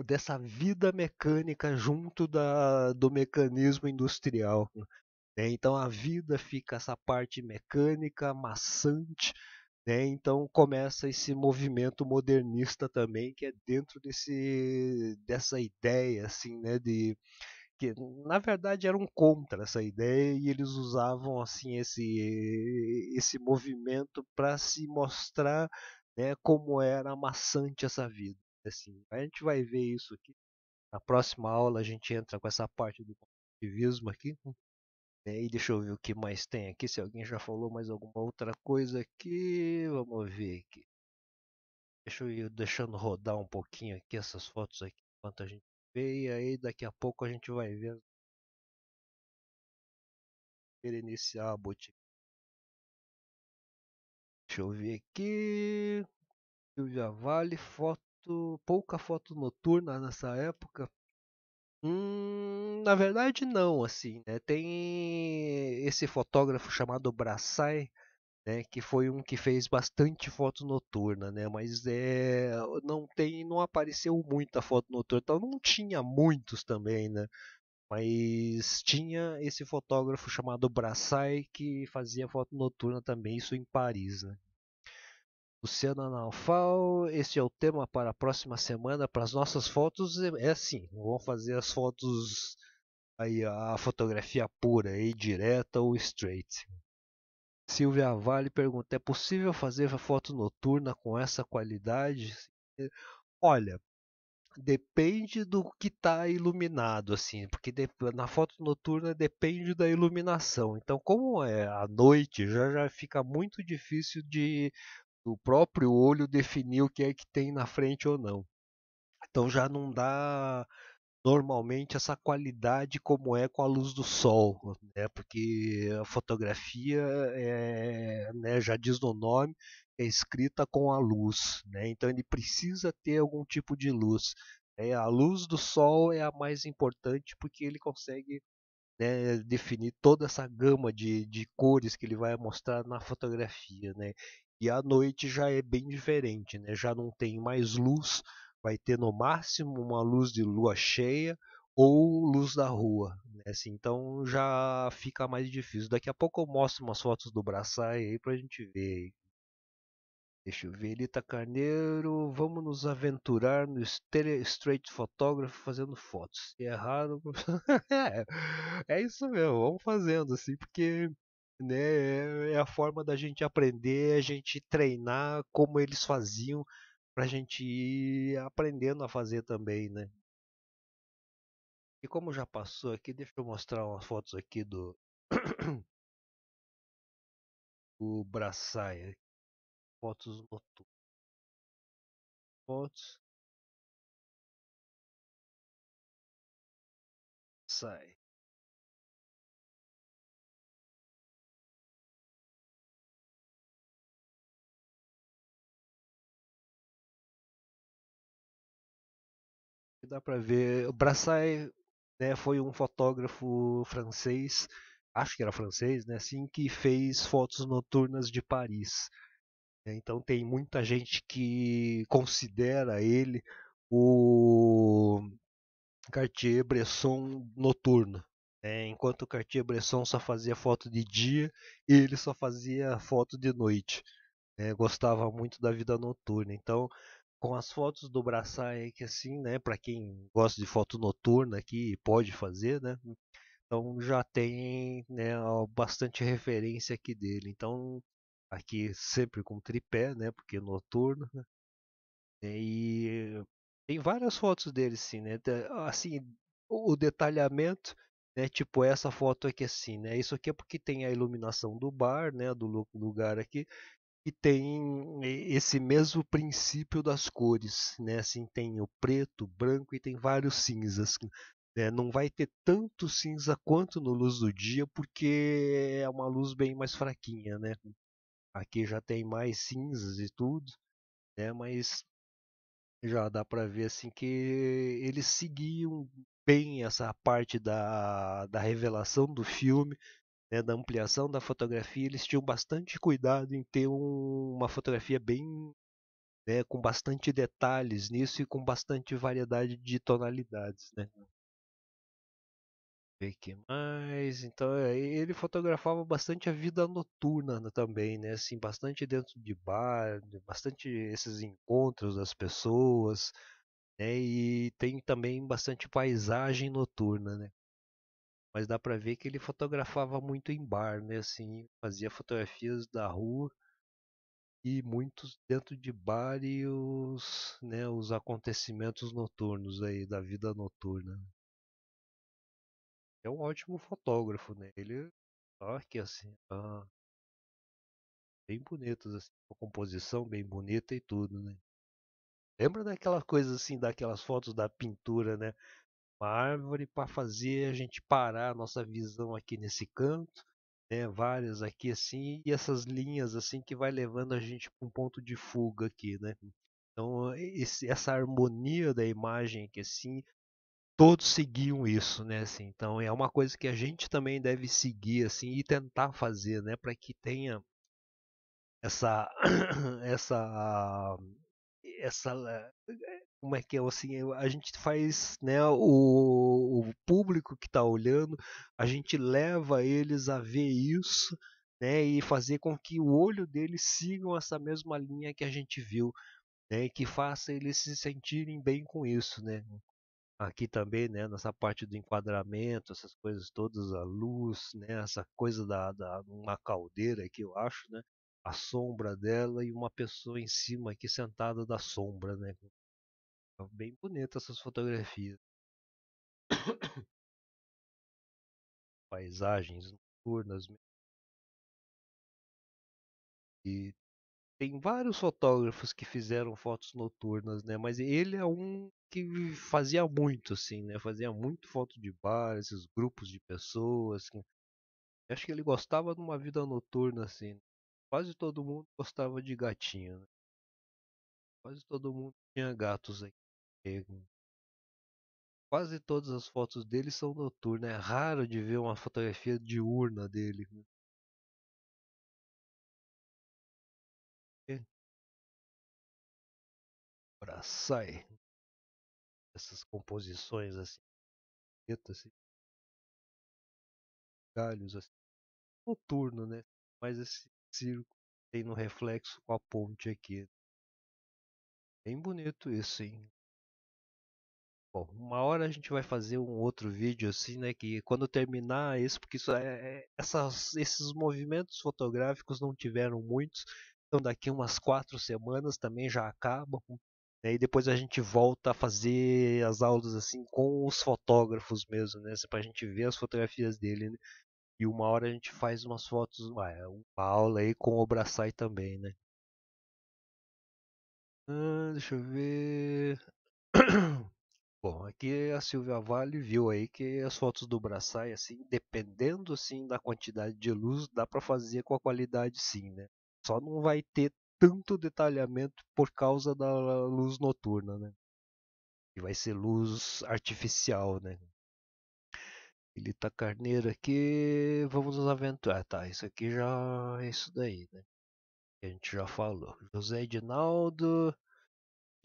dessa vida mecânica junto da, do mecanismo industrial. Né? Então a vida fica essa parte mecânica, maçante, né? Então começa esse movimento modernista também, que é dentro desse, dessa ideia assim, né? de, que na verdade eram contra essa ideia e eles usavam assim esse, esse movimento para se mostrar né, como era amassante essa vida. Assim, a gente vai ver isso aqui. Na próxima aula a gente entra com essa parte do positivismo aqui, né. Né, e deixa eu ver o que mais tem aqui, se alguém já falou mais alguma outra coisa aqui. Vamos ver aqui. Deixa eu ir deixando rodar um pouquinho aqui essas fotos aqui enquanto a gente vê. E aí daqui a pouco a gente vai ver. iniciar a Abbott. Deixa eu ver aqui. Silvia Vale, foto. Pouca foto noturna nessa época. Hum, na verdade não, assim, né? Tem esse fotógrafo chamado Brassai, né, que foi um que fez bastante foto noturna, né? Mas é, não tem, não apareceu muita foto noturna, então não tinha muitos também, né? Mas tinha esse fotógrafo chamado Brassai que fazia foto noturna também, isso em Paris, né? Luciano Analfal. Este é o tema para a próxima semana, para as nossas fotos. É, é assim, vamos fazer as fotos aí, a fotografia pura aí, direta ou straight. Silvia Vale pergunta: é possível fazer a foto noturna com essa qualidade? Olha, depende do que está iluminado, assim, porque na foto noturna depende da iluminação. Então, como é à noite, já já fica muito difícil de do próprio olho definir o que é que tem na frente ou não. Então já não dá normalmente essa qualidade como é com a luz do sol, né? Porque a fotografia é, né, já diz no nome, é escrita com a luz, né? Então ele precisa ter algum tipo de luz. Né, a luz do sol é a mais importante porque ele consegue né, definir toda essa gama de, de cores que ele vai mostrar na fotografia, né? E à noite já é bem diferente, né? já não tem mais luz, vai ter no máximo uma luz de lua cheia ou luz da rua. Né? Assim, então já fica mais difícil. Daqui a pouco eu mostro umas fotos do Braçai aí pra gente ver. Deixa eu ver, Elita Carneiro, vamos nos aventurar no Straight Photography fazendo fotos. Se errar, é, é isso mesmo, vamos fazendo assim, porque né? É a forma da gente aprender, a gente treinar como eles faziam para a gente ir aprendendo a fazer também, né? E como já passou aqui, deixa eu mostrar umas fotos aqui do o Braçaia. Fotos noturnas. Fotos. Sai. que dá para ver. O Brassai né, foi um fotógrafo francês, acho que era francês, né, assim, que fez fotos noturnas de Paris. Né. Então tem muita gente que considera ele o Cartier-Bresson noturno. Né. Enquanto o Cartier-Bresson só fazia foto de dia, ele só fazia foto de noite. Né. Gostava muito da vida noturna. Então com as fotos do que assim, né? Para quem gosta de foto noturna aqui, pode fazer, né? Então já tem né, bastante referência aqui dele. Então aqui sempre com tripé, né? Porque noturno. Né? E tem várias fotos dele, sim, né? Assim, o detalhamento, né? Tipo essa foto aqui, assim, né? Isso aqui é porque tem a iluminação do bar, né? Do lugar aqui e tem esse mesmo princípio das cores, né? Assim tem o preto, o branco e tem vários cinzas. Né? Não vai ter tanto cinza quanto no Luz do Dia, porque é uma luz bem mais fraquinha, né? Aqui já tem mais cinzas e tudo, né? Mas já dá para ver assim que eles seguiam bem essa parte da, da revelação do filme né, ampliação da fotografia, eles tinham bastante cuidado em ter um, uma fotografia bem. Né, com bastante detalhes nisso e com bastante variedade de tonalidades. Né? Uhum. Ver que mais. Então, é, ele fotografava bastante a vida noturna também, né? Assim, bastante dentro de bar, bastante esses encontros das pessoas, né? E tem também bastante paisagem noturna, né? mas dá para ver que ele fotografava muito em bar, né? Assim, fazia fotografias da rua e muitos dentro de bar e os, né, os acontecimentos noturnos aí da vida noturna. É um ótimo fotógrafo, né? Ele ó, que assim, ó, bem bonitos assim, a composição bem bonita e tudo, né? Lembra daquela coisa assim, daquelas fotos da pintura, né? uma árvore para fazer a gente parar a nossa visão aqui nesse canto, né? Várias aqui assim e essas linhas assim que vai levando a gente para um ponto de fuga aqui, né? Então esse, essa harmonia da imagem que assim todos seguiam isso, né? Assim, então é uma coisa que a gente também deve seguir assim e tentar fazer, né? Para que tenha essa essa essa como é que é assim a gente faz né o, o público que está olhando a gente leva eles a ver isso né e fazer com que o olho deles sigam essa mesma linha que a gente viu né que faça eles se sentirem bem com isso né aqui também né nessa parte do enquadramento essas coisas todas a luz né essa coisa da, da uma caldeira que eu acho né a sombra dela e uma pessoa em cima aqui sentada da sombra, né? Bem bonitas essas fotografias. Paisagens noturnas. E tem vários fotógrafos que fizeram fotos noturnas, né? Mas ele é um que fazia muito, assim, né? Fazia muito foto de bar, esses grupos de pessoas. Assim. Acho que ele gostava de uma vida noturna, assim. Né. Quase todo mundo gostava de gatinho, né? Quase todo mundo tinha gatos aí Quase todas as fotos dele são noturnas. É raro de ver uma fotografia diurna dele. Pra né? é. sair essas composições assim, assim galhos assim, noturno, né? Mas esse circo tem no reflexo com a ponte aqui. Bem bonito isso, hein? Bom, uma hora a gente vai fazer um outro vídeo assim, né? Que quando terminar isso, porque isso é, é, essas, esses movimentos fotográficos não tiveram muitos, então daqui umas quatro semanas também já acabam. Né, e depois a gente volta a fazer as aulas assim com os fotógrafos mesmo, né? Assim, pra gente ver as fotografias dele, né? E uma hora a gente faz umas fotos, é uma aula aí com o Braçai também, né? Ah, deixa eu ver. Bom, aqui é a Silvia Vale viu aí que as fotos do Braçai, assim, dependendo assim da quantidade de luz, dá para fazer com a qualidade sim, né? Só não vai ter tanto detalhamento por causa da luz noturna, né? E vai ser luz artificial, né? Ele tá carneiro aqui, vamos nos aventurar, ah, tá? Isso aqui já é isso daí, né? a gente já falou. José Edinaldo,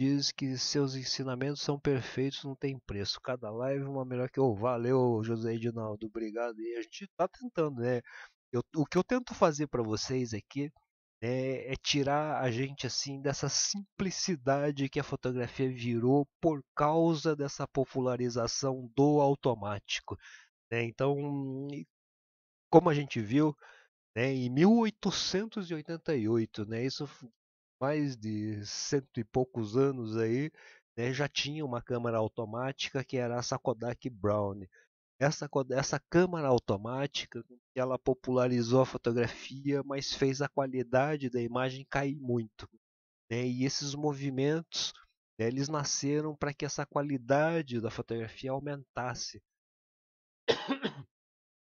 diz que seus ensinamentos são perfeitos, não tem preço. Cada live uma melhor que eu. Valeu, José Edinaldo, obrigado. E a gente está tentando, né? Eu, o que eu tento fazer para vocês aqui é, é, tirar a gente assim dessa simplicidade que a fotografia virou por causa dessa popularização do automático. Né? Então, como a gente viu, né, em 1888, né, isso mais de cento e poucos anos aí, né, já tinha uma câmara automática que era essa Kodak Brown. Essa, essa câmara automática, ela popularizou a fotografia, mas fez a qualidade da imagem cair muito. Né? E esses movimentos, né, eles nasceram para que essa qualidade da fotografia aumentasse.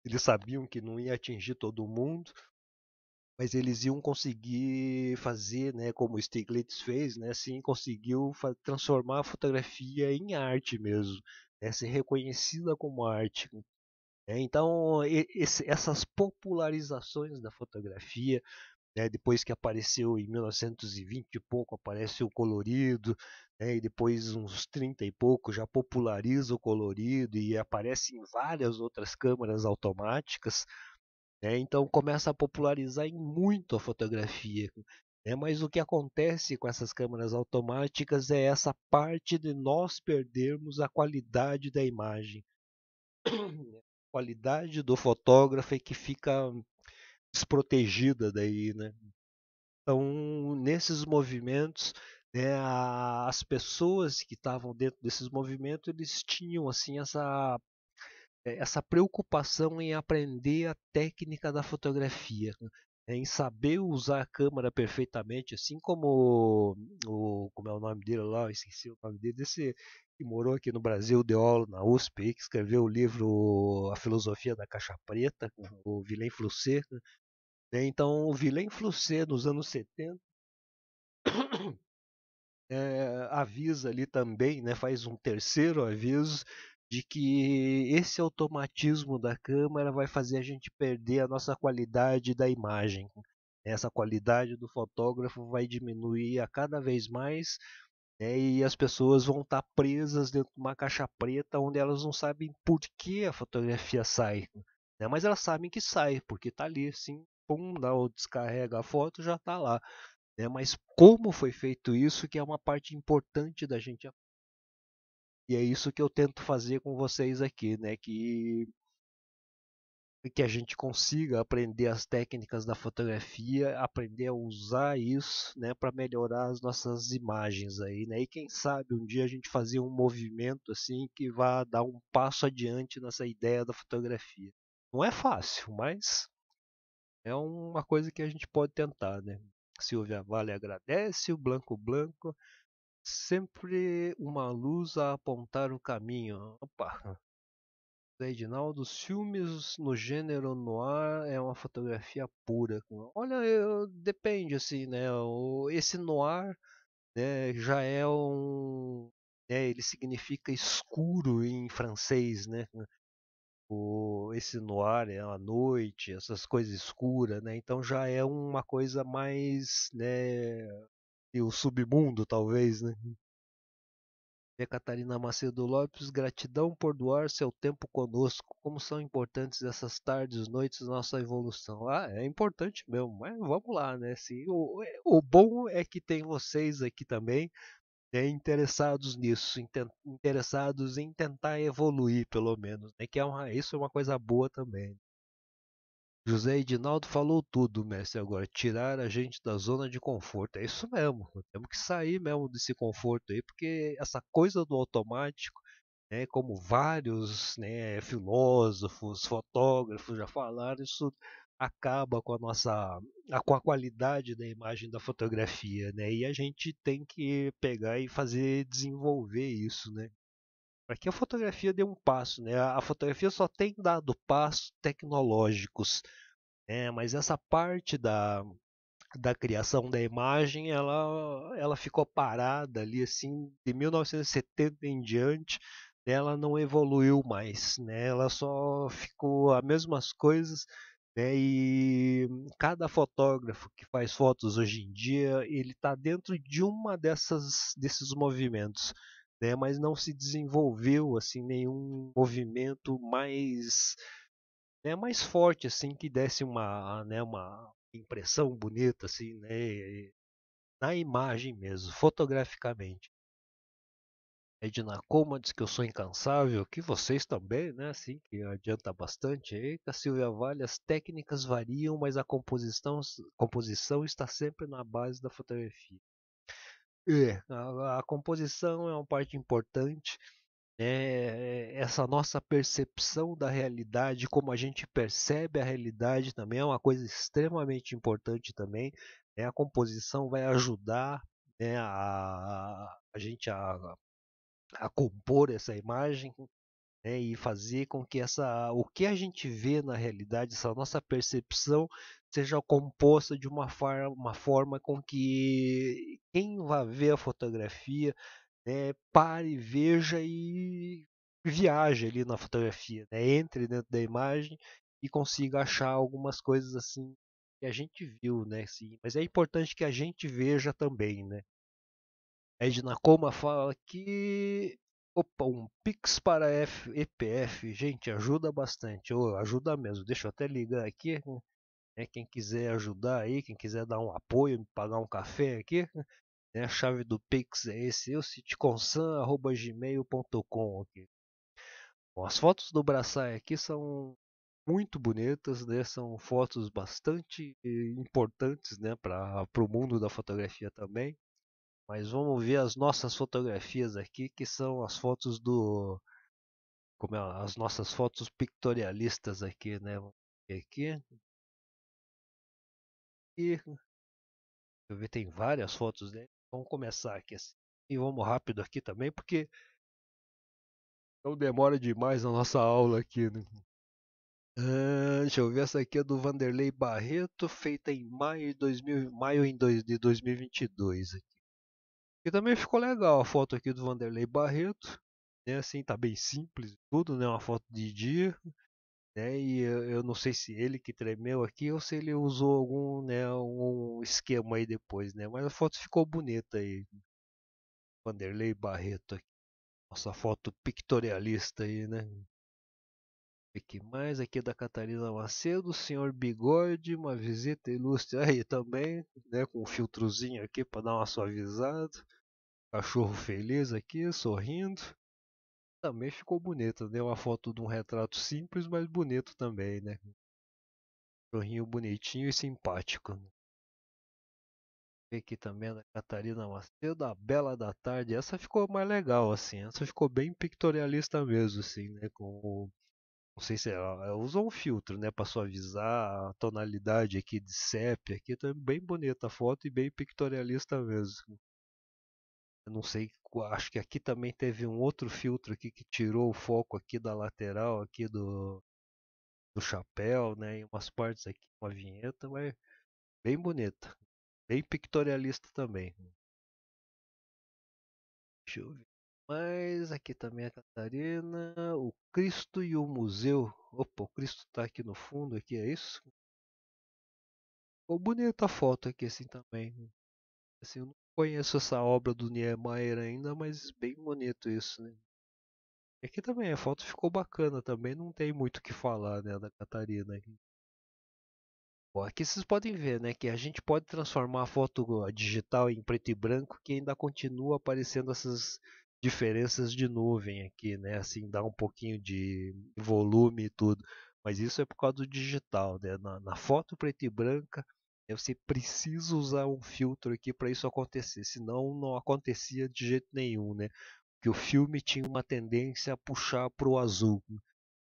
Eles sabiam que não ia atingir todo mundo, mas eles iam conseguir fazer, né, como o Stiglitz fez, né, assim, conseguiu transformar a fotografia em arte mesmo, né, ser reconhecida como arte. Né. então, esse, essas popularizações da fotografia, né, depois que apareceu em 1920 e pouco, aparece o colorido, né, e depois uns 30 e pouco já populariza o colorido e aparece em várias outras câmeras automáticas. Né? Então começa a popularizar muito a fotografia. Né? Mas o que acontece com essas câmeras automáticas é essa parte de nós perdermos a qualidade da imagem. A qualidade do fotógrafo é que fica desprotegida daí, né? Então, nesses movimentos, né, as pessoas que estavam dentro desses movimentos, eles tinham assim essa eh, essa preocupação em aprender a técnica da fotografia, né? é, em saber usar a câmera perfeitamente, assim como o como é o nome dele lá, esqueci o nome dele, esse que morou aqui no Brasil, deu na USP, que escreveu o livro A Filosofia da Caixa Preta, o Vilém Flusset. Né? É, então, o Vilém Flusset, nos anos 70, é, eh, avisa ali também, né, faz um terceiro aviso de que esse automatismo da câmera vai fazer a gente perder a nossa qualidade da imagem. Essa qualidade do fotógrafo vai diminuir a cada vez mais né, e as pessoas vão estar tá presas dentro de uma caixa preta onde elas não sabem por que a fotografia sai. Né, mas elas sabem que sai, porque está ali, sim, pum, dá ou descarrega a foto, já está lá. Né, mas como foi feito isso que é uma parte importante da gente e é isso que eu tento fazer com vocês aqui, né? Que que a gente consiga aprender as técnicas da fotografia, aprender a usar isso, né, para melhorar as nossas imagens aí, né? E quem sabe um dia a gente fazer um movimento assim que vá dar um passo adiante nessa ideia da fotografia. Não é fácil, mas é uma coisa que a gente pode tentar, né? Silvia Vale agradece, o Blanco Blanco Sempre uma luz a apontar o caminho. Opa! da Edinaldo. Os filmes no gênero noir é uma fotografia pura. Olha, eu, depende assim, né? O, esse noir né, já é um, né, ele significa escuro em francês, né? né o, esse noir é a noite, essas coisas escuras, né? Então já é uma coisa mais, né? e o submundo, talvez, né? Maria Catarina Macedo Lopes, gratidão por doar seu tempo conosco. Como são importantes essas tardes, noites, nossa evolução. Ah, é importante mesmo, mas vamos lá, né? Assim, o, o bom é que tem vocês aqui também né, interessados nisso, interessados em tentar evoluir, pelo menos. Né? Que é uma, isso é uma coisa boa também. José Edinaldo falou tudo, mestre, agora. Tirar a gente da zona de conforto. É isso mesmo. Temos que sair mesmo desse conforto aí, porque essa coisa do automático, né, como vários né, filósofos, fotógrafos já falaram, isso acaba com a nossa com a qualidade da imagem da fotografia, né? E a gente tem que pegar e fazer desenvolver isso, né? Aqui é a fotografia deu um passo, né? A fotografia só tem dado passos tecnológicos, né? Mas essa parte da, da criação da imagem, ela, ela ficou parada ali assim de 1970 em diante, né, ela não evoluiu mais, né? Ela só ficou as mesmas coisas, né? E cada fotógrafo que faz fotos hoje em dia, ele está dentro de uma dessas desses movimentos né? Mas não se desenvolveu assim nenhum movimento mais né, mais forte assim que desse uma, né, uma impressão bonita assim, né, na imagem mesmo, fotograficamente. Edna Coma diz que eu sou incansável, que vocês também, né? Assim, que adianta bastante. Eita, Silvia Vale, as técnicas variam, mas a composição, composição está sempre na base da fotografia. É. A, a, composição é uma parte importante. Né, é, essa nossa percepção da realidade, como a gente percebe a realidade também é uma coisa extremamente importante também. Né? A composição vai ajudar né, a, a gente a, a compor essa imagem, né, e fazer com que essa, o que a gente vê na realidade, essa nossa percepção, seja composta de uma, forma uma forma com que quem vai ver a fotografia né, pare, veja e viaje ali na fotografia, né, entre dentro da imagem e consiga achar algumas coisas assim que a gente viu, né? Sim, mas é importante que a gente veja também, né? Edna Coma fala que Opa, um Pix para F, EPF, gente, ajuda bastante, oh, ajuda mesmo. Deixa eu até ligar aqui. Né? Quem quiser ajudar aí, quem quiser dar um apoio, me pagar um café aqui, né? a chave do Pix é esse, eu aqui. as fotos do Braçai aqui são muito bonitas, né? São fotos bastante importantes, né, para o mundo da fotografia também. Mas vamos ver as nossas fotografias aqui, que são as fotos do. Como é, as nossas fotos pictorialistas aqui, né? Vamos ver aqui. E. Eu ver, tem várias fotos dele. Vamos começar aqui assim. E vamos rápido aqui também, porque. Não demora demais a nossa aula aqui, né? Uh, deixa eu ver, essa aqui é do Vanderlei Barreto, feita em maio, 2000, maio de 2022. Aqui. E também ficou legal a foto aqui do Vanderlei Barreto, né? Assim, tá bem simples tudo, né? Uma foto de dia, né? E eu não sei se ele que tremeu aqui ou se ele usou algum, né, um esquema aí depois, né? Mas a foto ficou bonita aí. Vanderlei Barreto aqui. Nossa foto pictorialista aí, né? Aqui mais aqui é da Catarina Macedo, senhor Bigode, uma visita ilustre aí também, né, com um filtrozinho aqui para dar uma suavizada cachorro feliz aqui, sorrindo. Também ficou bonita, né? Uma foto de um retrato simples, mas bonito também, né? Cachorrinho bonitinho e simpático. Né? Aqui também da Catarina Macedo, a Bela da Tarde. Essa ficou mais legal, assim. Essa ficou bem pictorialista mesmo, assim, né? Com não sei se ela usou um filtro, né, para suavizar a tonalidade aqui de sépia, aqui tá bem bonita a foto e bem pictorialista mesmo. Eu não sei, acho que aqui também teve um outro filtro aqui que tirou o foco aqui da lateral, aqui do, do chapéu, né? E umas partes aqui, uma vinheta, mas bem bonita. Bem pictorialista também. Deixa eu ver. Mas aqui também tá a Catarina, o Cristo e o Museu. Opa, o Cristo está aqui no fundo, aqui é isso? Ficou bonita a foto aqui assim também. Assim, eu não conheço essa obra do Niemeyer ainda, mas bem bonito isso, né? aqui é também, a foto ficou bacana também, não tem muito o que falar, né, da Catarina aqui. Bom, aqui vocês podem ver, né, que a gente pode transformar a foto ah, digital em preto e branco, que ainda continua aparecendo essas diferenças de nuvem aqui, né, assim, dá um pouquinho de volume e tudo. Mas isso é por causa do digital, né? na, na foto preto e branca você precisa usar um filtro aqui para isso acontecer, senão não acontecia de jeito nenhum, né? Que o filme tinha uma tendência a puxar para o azul.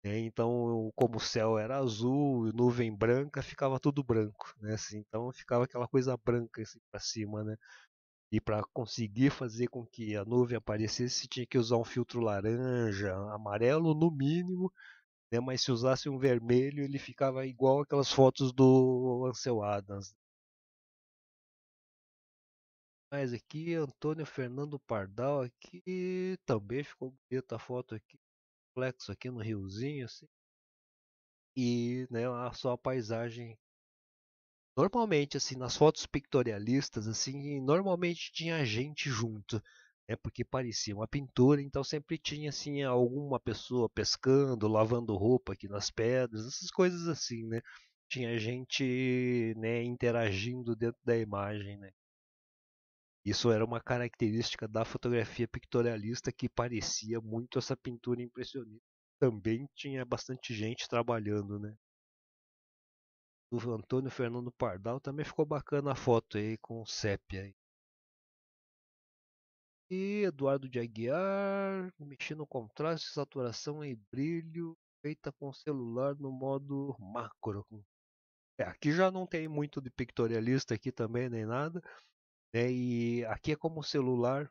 Né? Então, como o céu era azul, nuvem branca, ficava tudo branco, né? Assim, então ficava aquela coisa branca assim, para cima, né? E para conseguir fazer com que a nuvem aparecesse, tinha que usar um filtro laranja, amarelo no mínimo, né? Mas se usasse um vermelho, ele ficava igual aquelas fotos do Ansel Adams. Mas aqui, Antônio Fernando Pardal aqui também ficou bonita a foto aqui, complexo aqui no riozinho, assim. E né, a sua paisagem normalmente assim nas fotos pictorialistas assim normalmente tinha gente junto é porque parecia uma pintura, então sempre tinha assim alguma pessoa pescando, lavando roupa aqui nas pedras, essas coisas assim, né? Tinha gente, né, interagindo dentro da imagem, né? Isso era uma característica da fotografia pictorialista que parecia muito essa pintura impressionista. Também tinha bastante gente trabalhando, né? Do Antônio Fernando Pardal também ficou bacana a foto aí com o sépia aí. Eduardo de Aguiar, mexendo no contraste, saturação e brilho, feita com celular no modo macro. É, aqui já não tem muito de pictorialista aqui também, nem nada. Né? E aqui é como celular,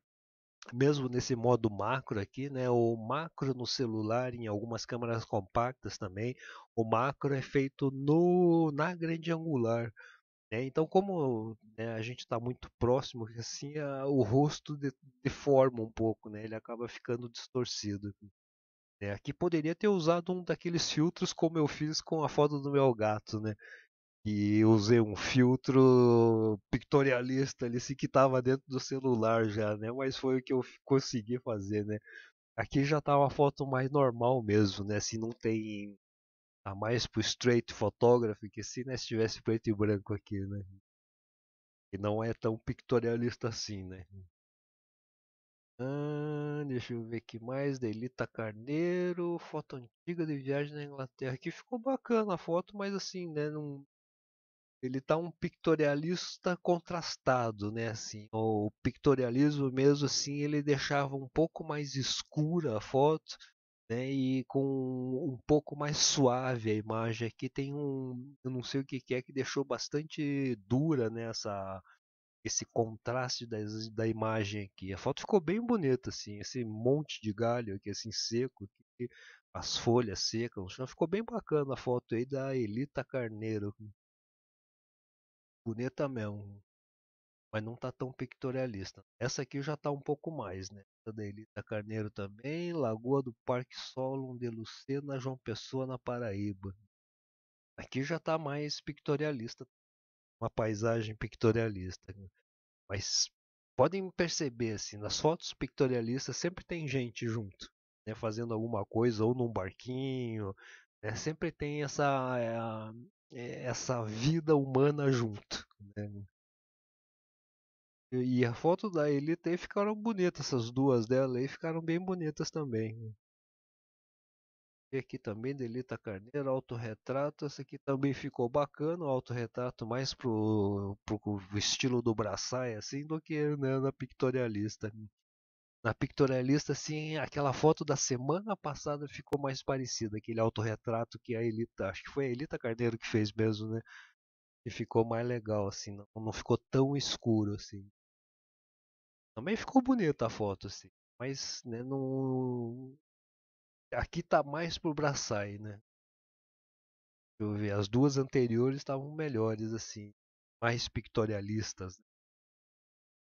mesmo nesse modo macro aqui, né? o macro no celular, em algumas câmeras compactas também, o macro é feito no, na grande angular. Né? Então, como né, a gente está muito próximo, assim a, o rosto de, deforma um pouco, né? ele acaba ficando distorcido. Né? Aqui poderia ter usado um daqueles filtros como eu fiz com a foto do meu gato, né? E usei um filtro pictorialista ali, assim, que estava dentro do celular já, né? Mas foi o que eu consegui fazer, né? Aqui já tá uma foto mais normal mesmo, né? Assim, não tem Tá mais pro straight photography, que se né, estivesse preto e branco aqui, né? E não é tão pictorialista assim, né? Ah, deixa eu ver aqui mais. Delita Carneiro, foto antiga de viagem na Inglaterra. Aqui ficou bacana a foto, mas assim, né? Não, ele tá um pictorialista contrastado, né? Assim, o pictorialismo mesmo assim ele deixava um pouco mais escura a foto né, e com um pouco mais suave a imagem. Aqui tem um, eu não sei o que, é, que deixou bastante dura né, esse contraste da da imagem aqui. A foto ficou bem bonita, assim, esse monte de galho aqui, assim, seco, aqui, as folhas secas no chão. Ficou bem bacana a foto aí da Elita Carneiro. Bonita mesmo mas não tá tão pictorialista. Essa aqui já tá um pouco mais, né? da Elita Carneiro também, Lagoa do Parque Solon de Lucena, João Pessoa na Paraíba. Aqui já tá mais pictorialista, uma paisagem pictorialista. Mas podem perceber assim, nas fotos pictorialistas sempre tem gente junto, né, fazendo alguma coisa ou num barquinho, né, sempre tem essa eh, eh, essa vida humana junto. Né? E a foto da Elita aí ficaram bonitas, essas duas dela aí ficaram bem bonitas também. Né. E aqui também da Elita Carneiro, autorretrato. Essa aqui também ficou bacana, o autorretrato mais pro, pro estilo do Braçai, assim, do que né, na pictorialista. Né. Na pictorialista, assim, aquela foto da semana passada ficou mais parecida, aquele autorretrato que a Elita, acho que foi a Elita Carneiro que fez mesmo, né? E ficou mais legal, assim, não, não ficou tão escuro, assim. Também ficou bonita a foto, assim. Mas, né, não. Aqui tá mais pro Braçai, né? Deixa eu ver, as duas anteriores estavam melhores, assim. Mais pictorialistas.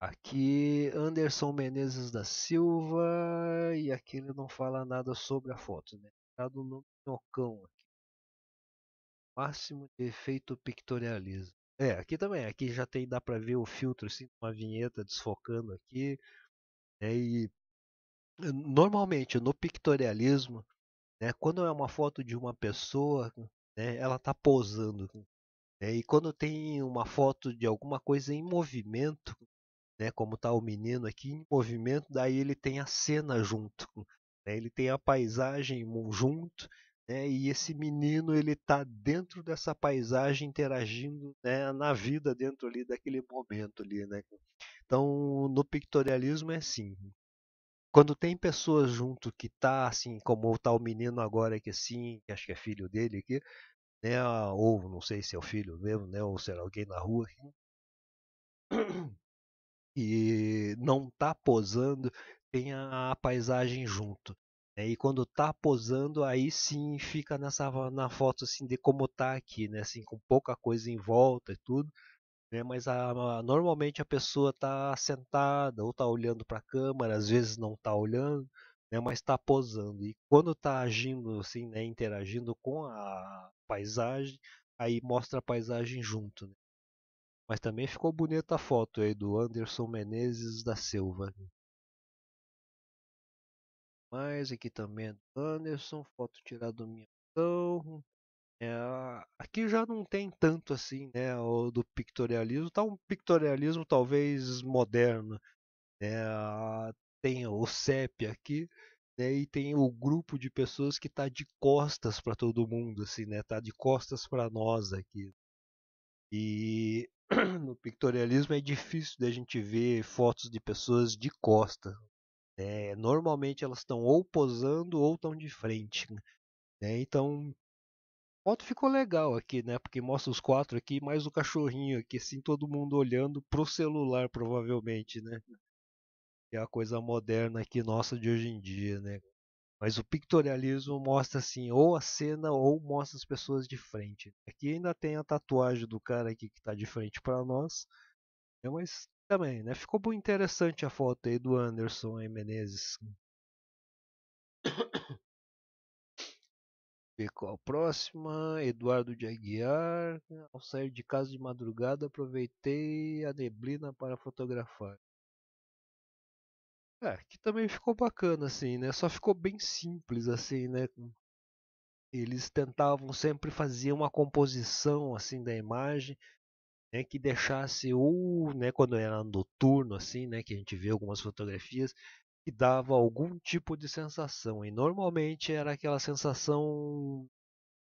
Aqui, Anderson Menezes da Silva. E aqui ele não fala nada sobre a foto, né? Tá do nome aqui. Máximo de efeito pictorialismo. É, aqui também. Aqui já tem, dá pra ver o filtro, assim, uma vinheta desfocando aqui. Né, e eh, normalmente no pictorialismo, né, quando é uma foto de uma pessoa, né, ela está posando. Né, e quando tem uma foto de alguma coisa em movimento, né, como está o menino aqui em movimento, daí ele tem a cena junto, né, ele tem a paisagem junto né? E esse menino ele está dentro dessa paisagem interagindo né, na vida dentro ali daquele momento ali, né? Então no pictorialismo é assim. Quando tem pessoas junto que tá assim, como tá o menino agora que assim, que acho que é filho dele aqui, né? Ou não sei se é o filho mesmo, né? Ou será alguém na rua aqui. E não tá posando, tem a paisagem junto. Né, e quando tá posando, aí sim fica nessa na foto assim de como tá aqui, né? Assim, com pouca coisa em volta e tudo. Né? Mas a, a, normalmente a pessoa tá sentada ou tá olhando para a câmera, às vezes não tá olhando, né? Mas tá posando. E quando tá agindo assim, né? Interagindo com a paisagem, aí mostra a paisagem junto. Né? Mas também ficou bonita a foto aí do Anderson Menezes da Silva mais, aqui também é do Anderson, foto tirada do meu É, aqui já não tem tanto assim, né, o do pictorialismo, tá um pictorialismo talvez moderno, né, ah, tem o CEP aqui, né, e tem o grupo de pessoas que tá de costas para todo mundo, assim, né, tá de costas para nós aqui. E no pictorialismo é difícil a gente ver fotos de pessoas de costas, né? Normalmente elas estão ou posando ou estão de frente. Né? Então, foto ficou legal aqui, né? Porque mostra os quatro aqui, mais o cachorrinho aqui, sim todo mundo olhando pro celular, provavelmente, né? é a coisa moderna aqui nossa de hoje em dia, né? Mas o pictorialismo mostra assim, ou a cena ou mostra as pessoas de frente. Aqui ainda tem a tatuagem do cara aqui que está de frente para nós, é mas também, né? Ficou bem interessante a foto aí do Anderson e Menezes. Ficou a próxima, Eduardo de Aguiar. Ao sair de casa de madrugada, aproveitei a neblina para fotografar. É, que também ficou bacana, assim, né? Só ficou bem simples, assim, né? Eles tentavam sempre fazer uma composição, assim, da imagem né, que deixasse ou, né, quando era noturno assim, né, que a gente vê algumas fotografias, que dava algum tipo de sensação. E normalmente era aquela sensação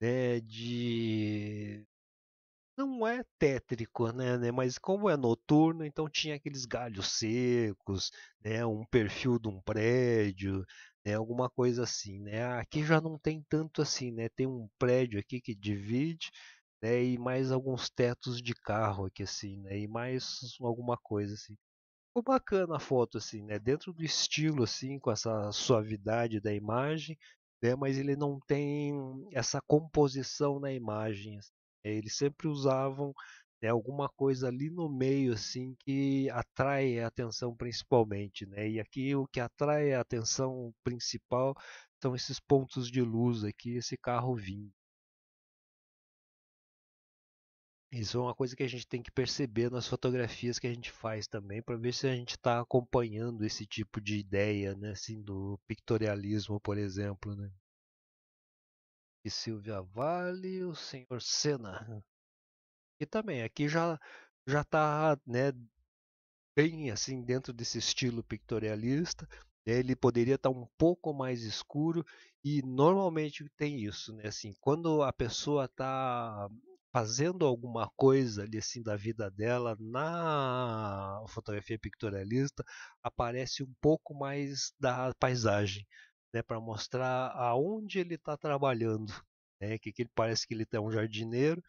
né, de não é tétrico, né, né, Mas como é noturno, então tinha aqueles galhos secos, né, um perfil de um prédio, né, alguma coisa assim, né? Aqui já não tem tanto assim, né? Tem um prédio aqui que divide né, e mais alguns tetos de carro aqui assim, né, e mais alguma coisa assim. Ficou bacana a foto assim, né, dentro do estilo assim, com essa suavidade da imagem, né, mas ele não tem essa composição na imagem. Assim, né, eles sempre usavam né, alguma coisa ali no meio assim que atrai a atenção principalmente, né? E aqui o que atrai a atenção principal são esses pontos de luz aqui, esse carro vindo. Isso é uma coisa que a gente tem que perceber nas fotografias que a gente faz também, para ver se a gente está acompanhando esse tipo de ideia, né? Assim, do pictorialismo, por exemplo, né? E Silvia Vale, o senhor Senna. E também, aqui já já está né, bem assim dentro desse estilo pictorialista. Né, ele poderia estar tá um pouco mais escuro e normalmente tem isso, né? Assim, quando a pessoa está fazendo alguma coisa ali, assim da vida dela na fotografia pictorialista aparece um pouco mais da paisagem, né, para mostrar aonde ele está trabalhando, né, que, que ele parece que ele é um jardineiro,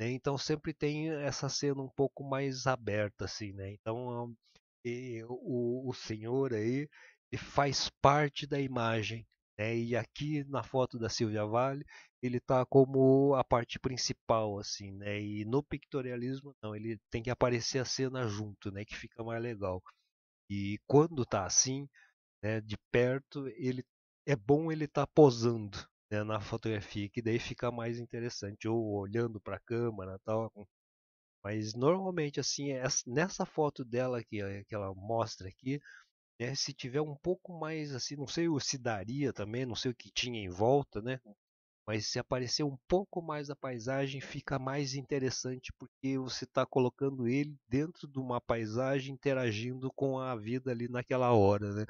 né, então sempre tem essa cena um pouco mais aberta assim, né, então e, eh, o, o senhor aí faz parte da imagem, né? E aqui na foto da Silvia Vale, ele está como a parte principal, assim, né? E no pictorialismo, não, ele tem que aparecer a cena junto, né? Que fica mais legal. E quando tá assim, né, de perto, ele é bom ele estar tá posando né, na fotografia, que daí fica mais interessante, ou olhando para a câmera tal. Mas normalmente assim, é nessa foto dela que ela mostra aqui, é, se tiver um pouco mais assim, não sei se daria também, não sei o que tinha em volta, né? Mas se aparecer um pouco mais a paisagem, fica mais interessante porque você está colocando ele dentro de uma paisagem, interagindo com a vida ali naquela hora, né?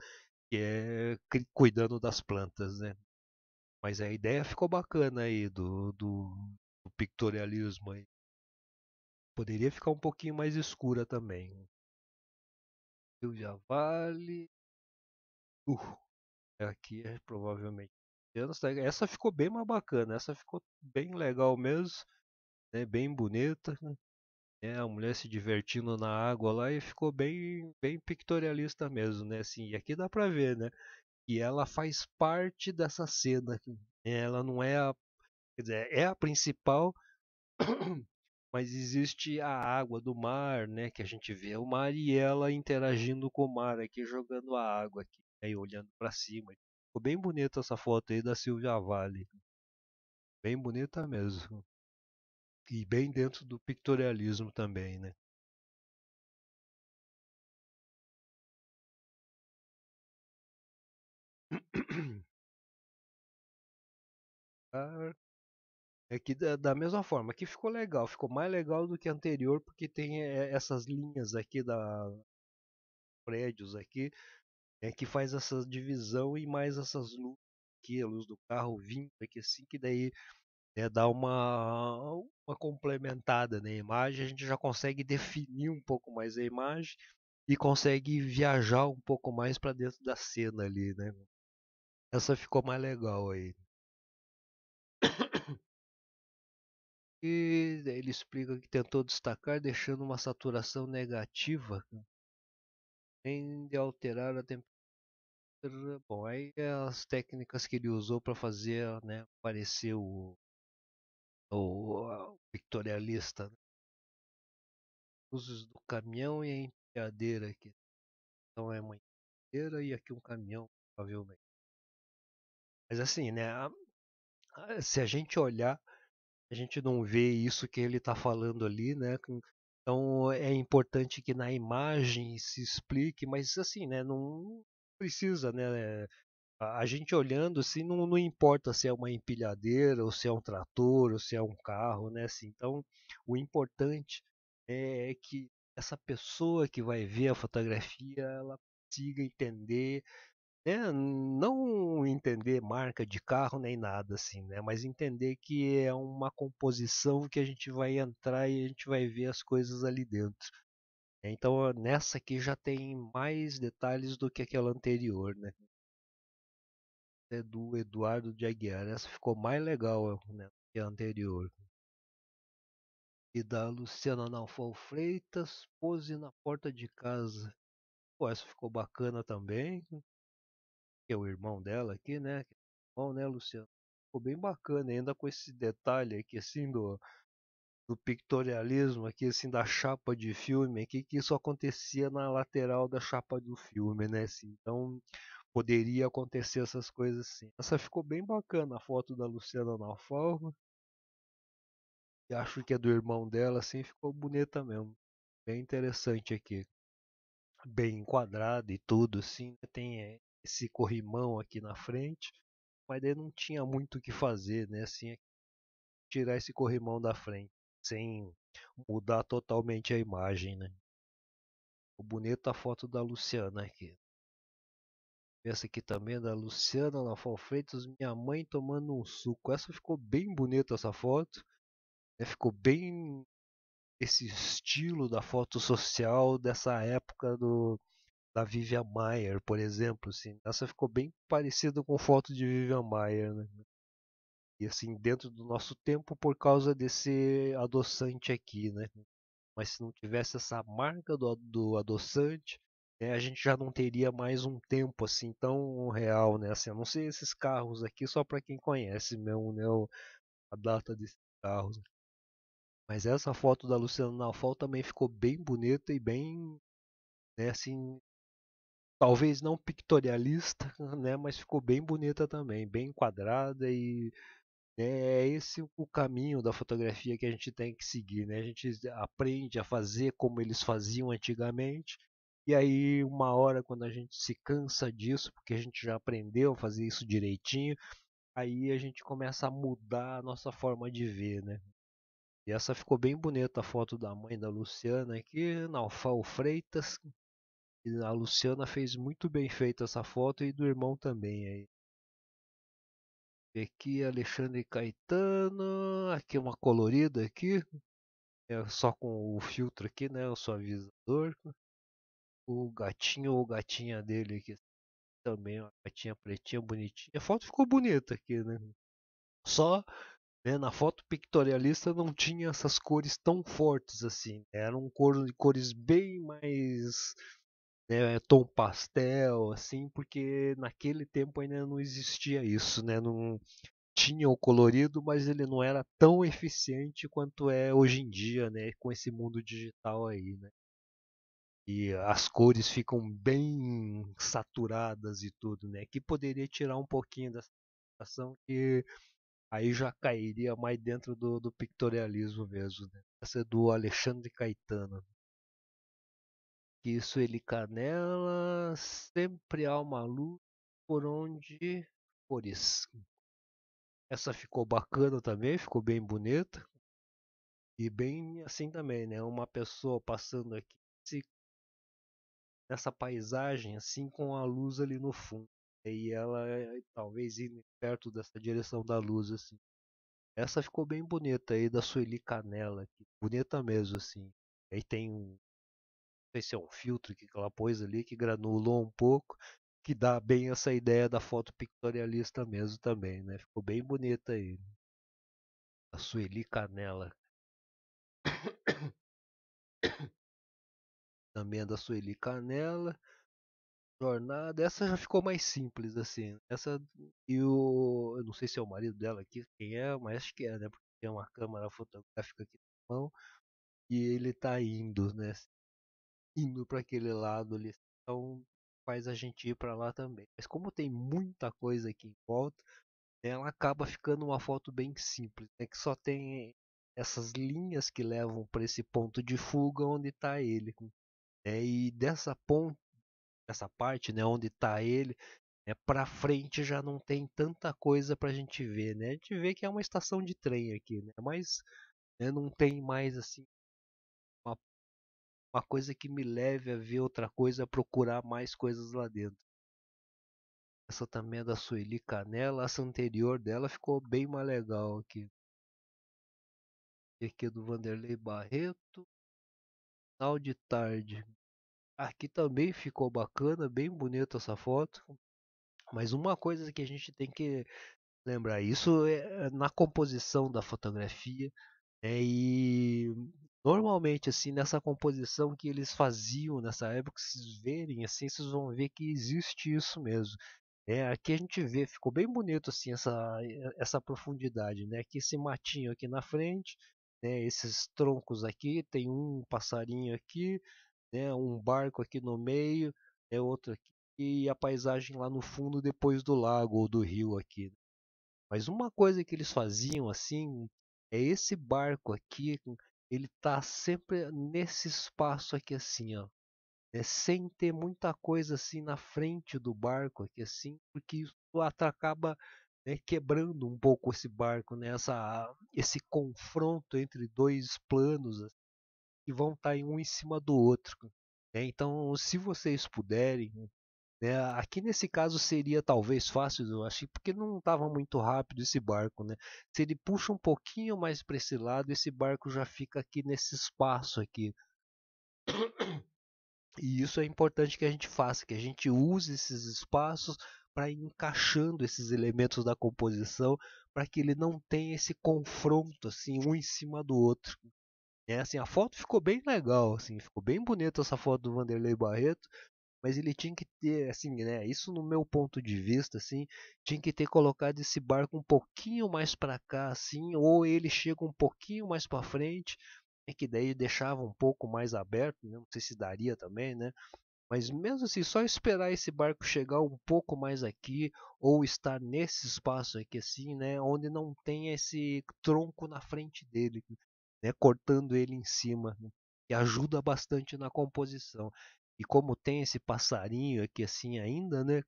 Que é cuidando das plantas, né? Mas a ideia ficou bacana aí do, do, do pictorialismo aí. Poderia ficar um pouquinho mais escura também. Rio já vale. Uh, aqui é provavelmente. Essa ficou bem mais bacana, essa ficou bem legal mesmo, né? bem bonita. Né? É, a mulher se divertindo na água lá e ficou bem, bem pictorialista mesmo, né? Assim, e aqui dá pra ver, né? Que ela faz parte dessa cena. Né, ela não é a. Quer dizer, é a principal, mas existe a água do mar, né, que a gente vê o mar e ela interagindo com o mar aqui, jogando a água aqui, aí né, olhando para cima. Ficou bem bonita essa foto aí da Silvia Vale. Bem bonita mesmo. E bem dentro do pictorialismo também, né? Ah, é que da, mesma forma, aqui ficou legal, ficou mais legal do que anterior, porque tem eh, essas linhas aqui da prédios aqui, é que faz essa divisão e mais essas luzes aqui, a luz do carro vindo aqui assim, que daí é, dá uma, uma complementada na né, imagem, a gente já consegue definir um pouco mais a imagem e consegue viajar um pouco mais para dentro da cena ali, né? Essa ficou mais legal aí. E né, ele explica que tentou destacar deixando uma saturação negativa, além né, de alterar a temperatura. Bom, aí as técnicas que ele usou para fazer né, aparecer o, o, o pictorialista. Né? Usos do caminhão e a empilhadeira aqui. Então é uma empilhadeira e aqui um caminhão, provavelmente. Mas assim, né? Se a gente olhar a gente não vê isso que ele está falando ali, né? Então é importante que na imagem se explique, mas assim, né? Não precisa, né? A gente olhando assim, não, não importa se é uma empilhadeira, ou se é um trator, ou se é um carro, né? Assim, então o importante é que essa pessoa que vai ver a fotografia, ela consiga entender né, não entender marca de carro nem nada assim, né, mas entender que é uma composição que a gente vai entrar e a gente vai ver as coisas ali dentro. Então nessa aqui já tem mais detalhes do que aquela anterior, né? É do Eduardo de Aguiar, essa ficou mais legal né, que a anterior. E da Luciana Nalfol Freitas, pose na porta de casa. Pô, essa ficou bacana também que é o irmão dela aqui, né? Bom, é né, Luciano? Ficou bem bacana, ainda com esse detalhe aqui, assim, do, do pictorialismo aqui, assim, da chapa de filme aqui, que isso acontecia na lateral da chapa do filme, né? Assim, então, poderia acontecer essas coisas assim. Essa ficou bem bacana, a foto da Luciana na forma. E acho que é do irmão dela, assim, ficou bonita mesmo. Bem interessante aqui. Bem enquadrada e tudo, assim. Né, tem eh, esse corrimão aqui na frente, mas daí não tinha muito o que fazer, né? Assim, é tirar esse corrimão da frente sem mudar totalmente a imagem, né? O bonito a foto da Luciana aqui. Essa aqui também é da Luciana Lafal Freitas, minha mãe tomando um suco. Essa ficou bem bonita essa foto. Né? Ficou bem esse estilo da foto social dessa época do da Vivian Maier, por exemplo, assim, essa ficou bem parecida com foto de Vivian Maier, né? E assim, dentro do nosso tempo por causa desse adoçante aqui, né? Mas se não tivesse essa marca do, do adoçante, né, a gente já não teria mais um tempo assim tão real, né? Assim, a não ser esses carros aqui, só para quem conhece mesmo, né? A data desses carros. Mas essa foto da Luciana Nalfal também ficou bem bonita e bem né, assim, talvez não pictorialista, né, mas ficou bem bonita também, bem enquadrada e né, é esse o caminho da fotografia que a gente tem que seguir, né? A gente aprende a fazer como eles faziam antigamente e aí uma hora quando a gente se cansa disso, porque a gente já aprendeu a fazer isso direitinho, aí a gente começa a mudar a nossa forma de ver, né? E essa ficou bem bonita a foto da mãe da Luciana aqui, Naufal Freitas, e a Luciana fez muito bem feita essa foto e do irmão também aí. Aqui Alexandre Caetano, aqui uma colorida aqui, é só com o filtro aqui, né, o suavizador. O gatinho ou gatinha dele aqui também, uma gatinha pretinha bonitinha. A foto ficou bonita aqui, né? Só né, na foto pictorialista não tinha essas cores tão fortes assim. eram Era um de cores bem mais né, tom pastel, assim, porque naquele tempo ainda não existia isso, né? Não tinha o colorido, mas ele não era tão eficiente quanto é hoje em dia, né? Com esse mundo digital aí, né? E as cores ficam bem saturadas e tudo, né? Que poderia tirar um pouquinho dessa situação que aí já cairia mais dentro do, do pictorialismo mesmo, né? Essa é do Alexandre Caetano que Sueli Canela, sempre há uma luz por onde fores. Essa ficou bacana também, ficou bem bonita. E bem assim também, né? Uma pessoa passando aqui se... nessa paisagem, assim com a luz ali no fundo. E ela eh, talvez indo perto dessa direção da luz, assim. Essa ficou bem bonita aí da Sueli Canela. Bonita mesmo, assim. Aí tem um sei se é um filtro que ela pôs ali, que granulou um pouco, que dá bem essa ideia da foto pictorialista mesmo também, né? Ficou bem bonita aí. A Sueli Canela. também é da Sueli Canela. Jornada, essa já ficou mais simples assim. Essa e o, eu não sei se é o marido dela aqui, quem é, mas acho que é, né? Porque tem uma câmera fotográfica aqui na mão e ele tá indo, né? indo para aquele lado ali, então faz a gente ir para lá também. Mas como tem muita coisa aqui em volta, ela acaba ficando uma foto bem simples, né? que só tem essas linhas que levam para esse ponto de fuga onde está ele. Né? E dessa ponta, dessa parte, né, onde está ele, é né, para frente já não tem tanta coisa para a gente ver, né? A gente vê que é uma estação de trem aqui, né? Mas né, não tem mais assim uma coisa que me leve a ver outra coisa, a procurar mais coisas lá dentro. Essa também é da Sueli Canela, essa anterior dela ficou bem mais legal aqui. E aqui é do Vanderlei Barreto. Final de tarde. Aqui também ficou bacana, bem bonita essa foto. Mas uma coisa que a gente tem que lembrar, isso é, é na composição da fotografia. É, e normalmente assim nessa composição que eles faziam nessa época, vocês verem assim, vocês vão ver que existe isso mesmo. É, aqui a gente vê, ficou bem bonito assim essa, essa profundidade, né? Aqui esse matinho aqui na frente, né? Esses troncos aqui, tem um passarinho aqui, né? Um barco aqui no meio, é outro aqui e a paisagem lá no fundo depois do lago ou do rio aqui. Mas uma coisa que eles faziam assim é esse barco aqui ele tá sempre nesse espaço aqui assim, ó. É, sem ter muita coisa assim na frente do barco aqui assim, porque isso acaba né, quebrando um pouco esse barco, né, essa, esse confronto entre dois planos assim, que vão estar tá um em cima do outro. Né? Então, se vocês puderem, né, aqui nesse caso seria talvez fácil, eu acho porque não estava muito rápido esse barco. Né? Se ele puxa um pouquinho mais para esse lado, esse barco já fica aqui nesse espaço aqui. E isso é importante que a gente faça, que a gente use esses espaços para ir encaixando esses elementos da composição para que ele não tenha esse confronto assim um em cima do outro. É assim, a foto ficou bem legal, assim, ficou bem bonita essa foto do Vanderlei Barreto, mas ele tinha que ter, assim, né? Isso no meu ponto de vista, assim, tinha que ter colocado esse barco um pouquinho mais para cá, assim, ou ele chega um pouquinho mais para frente, é que daí deixava um pouco mais aberto, né? não sei se daria também, né? Mas mesmo assim, só esperar esse barco chegar um pouco mais aqui ou estar nesse espaço aqui assim, né, onde não tem esse tronco na frente dele, né, cortando ele em cima, né, que ajuda bastante na composição. E como tem esse passarinho aqui assim ainda, né?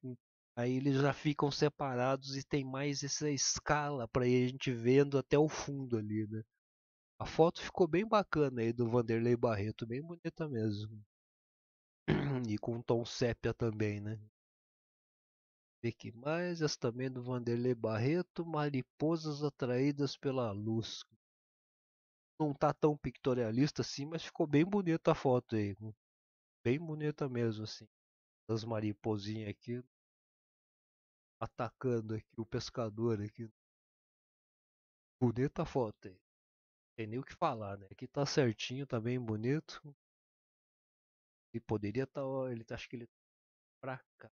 Aí eles já ficam separados e tem mais essa escala para a gente vendo até o fundo ali, né? A foto ficou bem bacana aí do Vanderlei Barreto, bem bonita mesmo. E com tom sépia também, né? Vê que mais, essa também do Vanderlei Barreto, mariposas atraídas pela luz. Não tá tão pictorialista assim, mas ficou bem bonita a foto aí bem bonita mesmo, assim. As mariposinhas aqui. Atacando aqui o pescador aqui. Bonita foto aí. Tem nem o que falar, né? Aqui tá certinho, tá bem bonito. E poderia tá, ó, ele tá, acho que ele tá pra cá.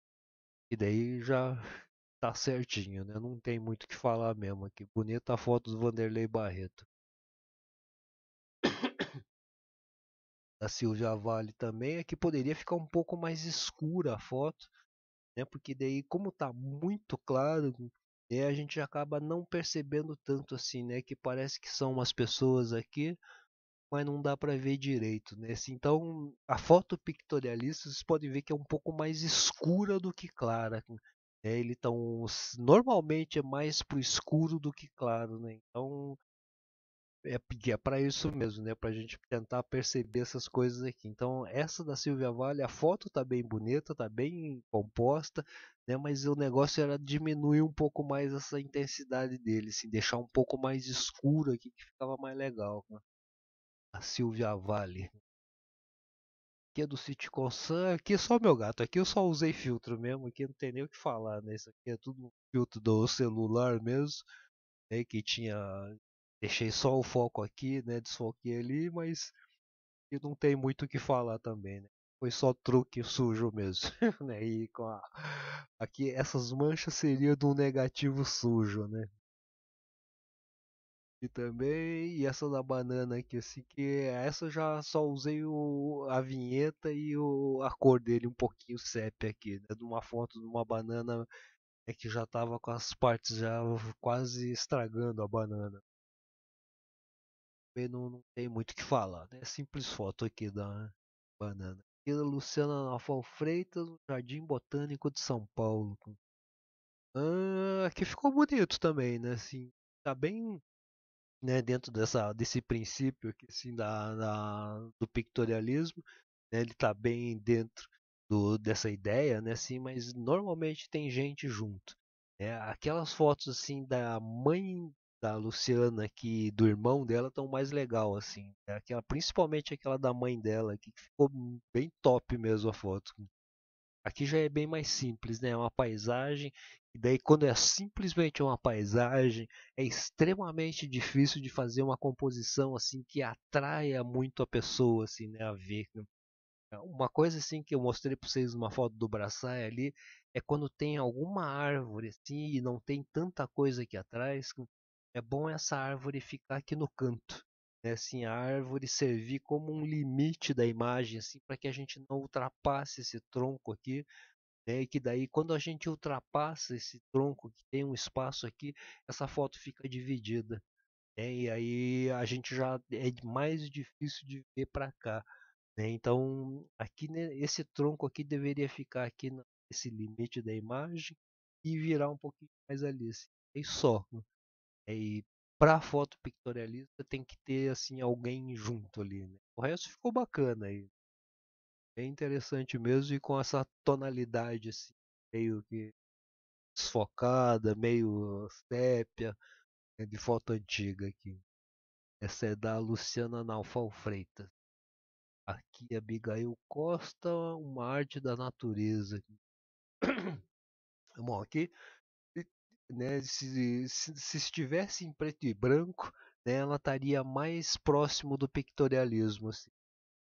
E daí já tá certinho, né? Não tem muito o que falar mesmo aqui. Bonita foto do Vanderlei Barreto. da Silvia Vale também é que poderia ficar um pouco mais escura a foto, né? Porque daí como tá muito claro, é a gente acaba não percebendo tanto assim, né? Que parece que são umas pessoas aqui, mas não dá para ver direito, né? Assim, então a foto pictorialista vocês podem ver que é um pouco mais escura do que clara. é? Ele tão tá normalmente é mais pro escuro do que claro, né? Então é é para isso mesmo, né? Para a gente tentar perceber essas coisas aqui. Então essa da Silvia Vale, a foto tá bem bonita, tá bem composta, né? Mas o negócio era diminuir um pouco mais essa intensidade dele, assim, deixar um pouco mais escuro aqui que ficava mais legal. Né? A Silvia Vale. Aqui é do Citicon Sun, aqui é só meu gato, aqui eu só usei filtro mesmo, aqui não tem nem o que falar, né? Isso aqui é tudo filtro do celular mesmo né, que tinha deixei só o foco aqui, né? Desfoquei ali, mas e não tem muito o que falar também, né? Foi só truque sujo mesmo, né? E com a... aqui essas manchas de do negativo sujo, né? E também, e essa da banana aqui, assim, que essa já só usei o, a vinheta e o, a cor dele um pouquinho sépia aqui, né? De uma foto de uma banana é que já tava com as partes já quase estragando a banana também não, não tem muito o que falar, né? Simples foto aqui da banana. E Luciana Naval Freitas, no Jardim Botânico de São Paulo. Ah, que ficou bonito também, né? Assim, tá bem né, dentro dessa, desse princípio aqui, assim, da, da do pictorialismo. Né? Ele tá bem dentro do, dessa ideia, né? Assim, mas normalmente tem gente junto. É, aquelas fotos assim da mãe da Luciana que do irmão dela tão mais legal, assim. Né? Aquela, principalmente aquela da mãe dela, que ficou bem top mesmo a foto. Aqui já é bem mais simples, né? É uma paisagem. E daí, quando é simplesmente uma paisagem, é extremamente difícil de fazer uma composição assim que atraia muito a pessoa, assim, né? A ver. Né? Uma coisa assim que eu mostrei para vocês uma foto do Braçai ali é quando tem alguma árvore assim e não tem tanta coisa aqui atrás é bom essa árvore ficar aqui no canto. Né? Assim, a árvore servir como um limite da imagem, assim, para que a gente não ultrapasse esse tronco aqui. Né? E que daí, quando a gente ultrapassa esse tronco, que tem um espaço aqui, essa foto fica dividida. Né? E aí a gente já é mais difícil de ver para cá. Né? Então, aqui esse tronco aqui deveria ficar aqui nesse limite da imagem e virar um pouquinho mais ali. Assim, e só. Né. É, e para foto pictorialista tem que ter assim alguém junto ali. Né? O resto ficou bacana aí. É interessante mesmo e com essa tonalidade assim, meio que desfocada, meio sépia né, de foto antiga aqui. Essa é da Luciana Naufal Freitas. Aqui Abigail Costa, uma arte da natureza. Bom, aqui né, se, se, se estivesse em preto e branco, né, ela estaria mais próximo do pictorialismo. Assim.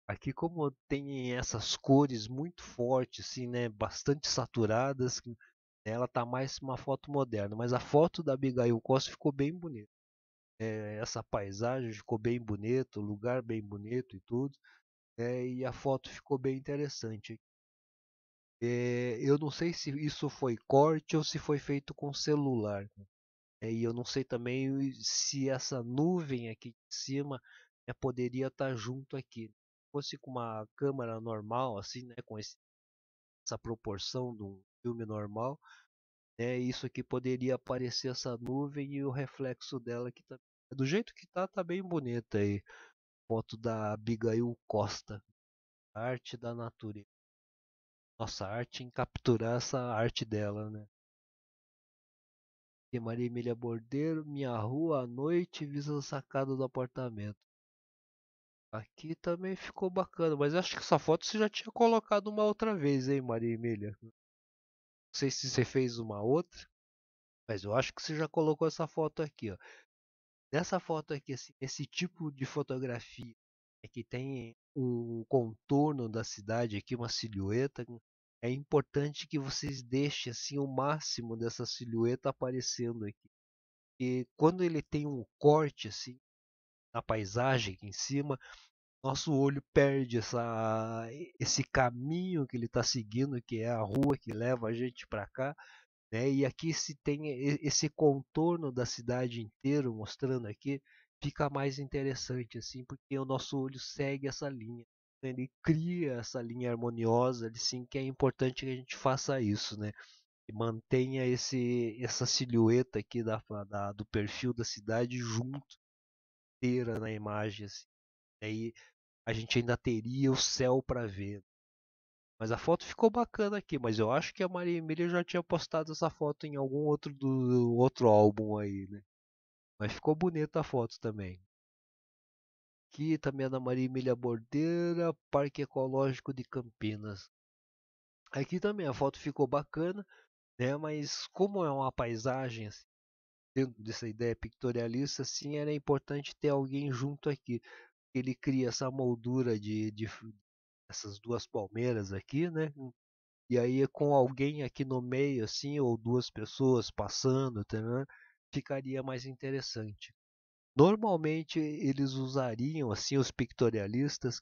Aqui como tem essas cores muito fortes, assim, né, bastante saturadas, né, ela está mais uma foto moderna. Mas a foto da Abigail Costa ficou bem bonita. É, essa paisagem ficou bem bonita, o lugar bem bonito e tudo. É, e a foto ficou bem interessante. É, eu não sei se isso foi corte ou se foi feito com celular. Né. É, e eu não sei também se essa nuvem aqui de cima é, poderia estar junto aqui. Se fosse com uma câmera normal, assim, né, com esse, essa proporção de um filme normal, né, isso aqui poderia aparecer essa nuvem e o reflexo dela que tá, do jeito que está está bem bonita aí. Foto da Abigail Costa, arte da natureza nossa arte, em capturar essa arte dela, né? E Maria Emília Bordeiro, minha rua à noite, visa sacada do apartamento. Aqui também ficou bacana, mas acho que essa foto você já tinha colocado uma outra vez, hein, Maria Emília? Não sei se você fez uma outra, mas eu acho que você já colocou essa foto aqui, ó. Nessa foto aqui, assim, esse tipo de fotografia é que tem um contorno da cidade aqui, uma silhueta, hum, é importante que vocês deixem assim o máximo dessa silhueta aparecendo aqui. E quando ele tem um corte assim na paisagem aqui em cima, nosso olho perde essa, esse caminho que ele está seguindo, que é a rua que leva a gente para cá. Né? E aqui se tem esse contorno da cidade inteira, mostrando aqui fica mais interessante, assim, porque o nosso olho segue essa linha. Né, ele cria essa linha harmoniosa, assim, que é importante que a gente faça isso, né? E mantenha esse, essa silhueta aqui da, da, do perfil da cidade junto, inteira na imagem, assim. Aí a gente ainda teria o céu para ver. Mas a foto ficou bacana aqui, mas eu acho que a Maria Emília já tinha postado essa foto em algum outro do outro álbum aí, né? Mas ficou bonita a foto também. Aqui também Ana é Maria Emília Bordeira, Parque Ecológico de Campinas. Aqui também a foto ficou bacana, né? Mas como é uma paisagem assim, dentro dessa ideia pictorialista, assim era importante ter alguém junto aqui. Ele cria essa moldura de, de essas duas palmeiras aqui, né? Hum, e aí com alguém aqui no meio, assim, ou duas pessoas passando, tá, né? ficaria mais interessante. Normalmente eles usariam, assim, os pictorialistas,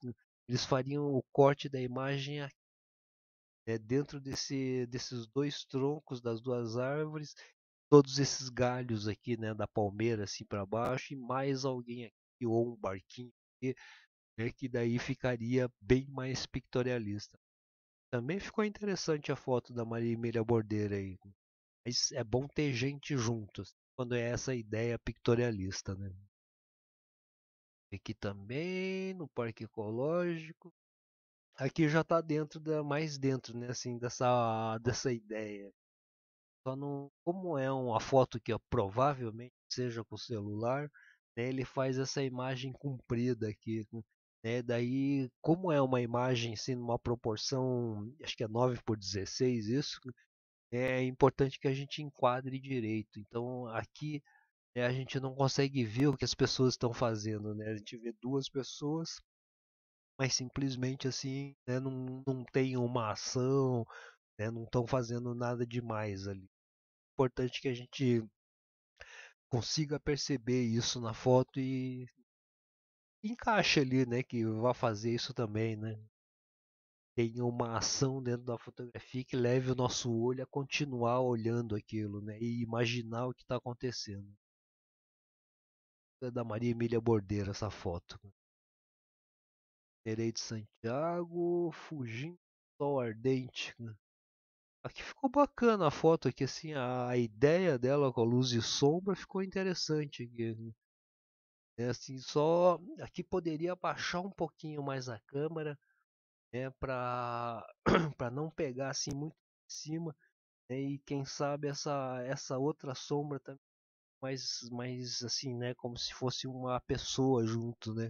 eles fariam o corte da imagem aqui, né, dentro desse, desses dois troncos das duas árvores, todos esses galhos aqui, né, da palmeira assim para baixo e mais alguém aqui ou um barquinho aqui, né, que daí ficaria bem mais pictorialista. Também ficou interessante a foto da Maria Emília Bordeira aí. Mas é bom ter gente junto. Assim quando é essa ideia pictorialista, né? Aqui também, no Parque Ecológico. Aqui já está dentro da mais dentro, né, assim, dessa dessa ideia. Só não, como é uma foto que ó, é provavelmente seja com celular, né, ele faz essa imagem comprida aqui, né? Daí, como é uma imagem assim numa proporção, acho que é 9 por 16 isso, é importante que a gente enquadre direito. Então aqui é, a gente não consegue ver o que as pessoas estão fazendo, né? A gente vê duas pessoas, mas simplesmente assim, né, não, não tem uma ação, né, não estão fazendo nada demais ali. É importante que a gente consiga perceber isso na foto e encaixe ali, né, que vá fazer isso também, né? tem uma ação dentro da fotografia que leve o nosso olho a continuar olhando aquilo né, e imaginar o que está acontecendo. É da Maria Emília Bordeira essa foto. Terei de Santiago, fugindo do sol ardente. Né. Aqui ficou bacana a foto aqui, assim, a, ideia dela com a luz e sombra ficou interessante. Aqui, né? É assim, só aqui poderia abaixar um pouquinho mais a câmera né, para não pegar assim muito em cima né, e quem sabe essa, essa outra sombra também mais mais assim né como se fosse uma pessoa junto né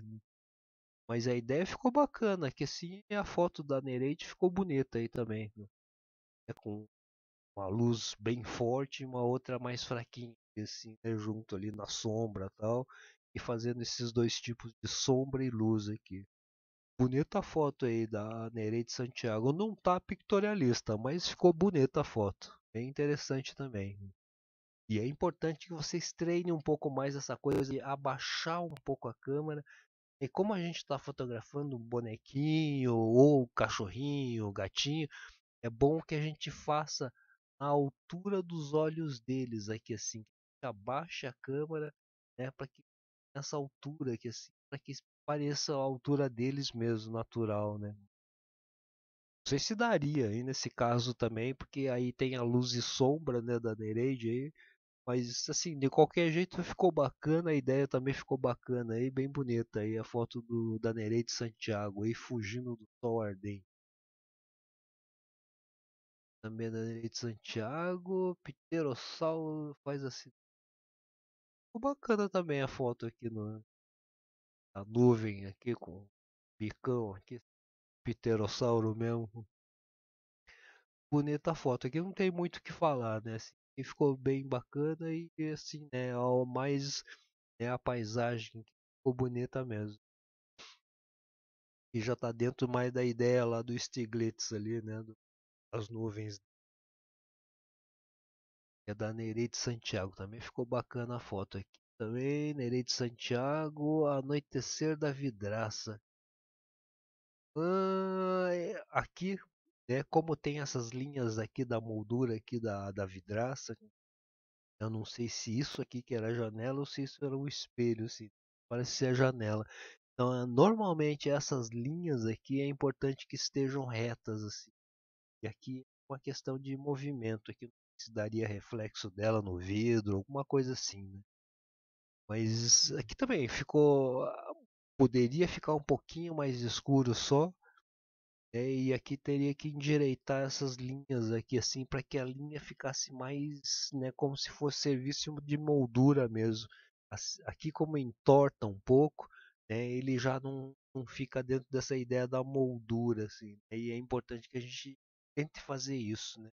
mas a ideia ficou bacana que assim a foto da Nereide ficou bonita aí também né, com uma luz bem forte e uma outra mais fraquinha assim né, junto ali na sombra tal e fazendo esses dois tipos de sombra e luz aqui bonita foto aí da Nereide Santiago. Não tá pictorialista, mas ficou bonita a foto. Bem é interessante também. E é importante que vocês treinem um pouco mais essa coisa de abaixar um pouco a câmera. E como a gente está fotografando um bonequinho, ou cachorrinho, gatinho, é bom que a gente faça a altura dos olhos deles aqui assim. Abaixa a câmera, né, para que nessa altura aqui assim, para que pareça a altura deles mesmo, natural, né? Não sei se daria aí nesse caso também, porque aí tem a luz e sombra né, da Nereid aí. Mas assim, de qualquer jeito ficou bacana, a ideia também ficou bacana aí, bem bonita aí a foto do, da Nereid Santiago aí fugindo do sol ardente. Também da Nereid Santiago, Pterossauro faz assim. Ficou bacana também a foto aqui no, a nuvem aqui com o aqui, pterossauro mesmo. Bonita foto aqui, não tem muito o que falar, né? Assim, ficou bem bacana e assim, né, ao é mais né, a paisagem ficou bonita mesmo. E já tá dentro mais da ideia lá do Stiglitz ali, né, as nuvens é da Nereide Santiago. Também ficou bacana a foto aqui também, Nerei de Santiago, Anoitecer da Vidraça. Ah, aqui, né, como tem essas linhas aqui da moldura aqui da, da vidraça, eu não sei se isso aqui que era a janela ou se isso era um espelho, se assim, parece ser a janela. Então, é, normalmente essas linhas aqui é importante que estejam retas assim. E aqui é uma questão de movimento aqui se daria reflexo dela no vidro, alguma coisa assim, né? Mas aqui também ficou. Ah, poderia ficar um pouquinho mais escuro só. Né? E aqui teria que endireitar essas linhas aqui assim para que a linha ficasse mais né, como se fosse serviço de moldura mesmo. Aqui como entorta um pouco, né, ele já não, não fica dentro dessa ideia da moldura. Assim, né? E é importante que a gente tente fazer isso. Né?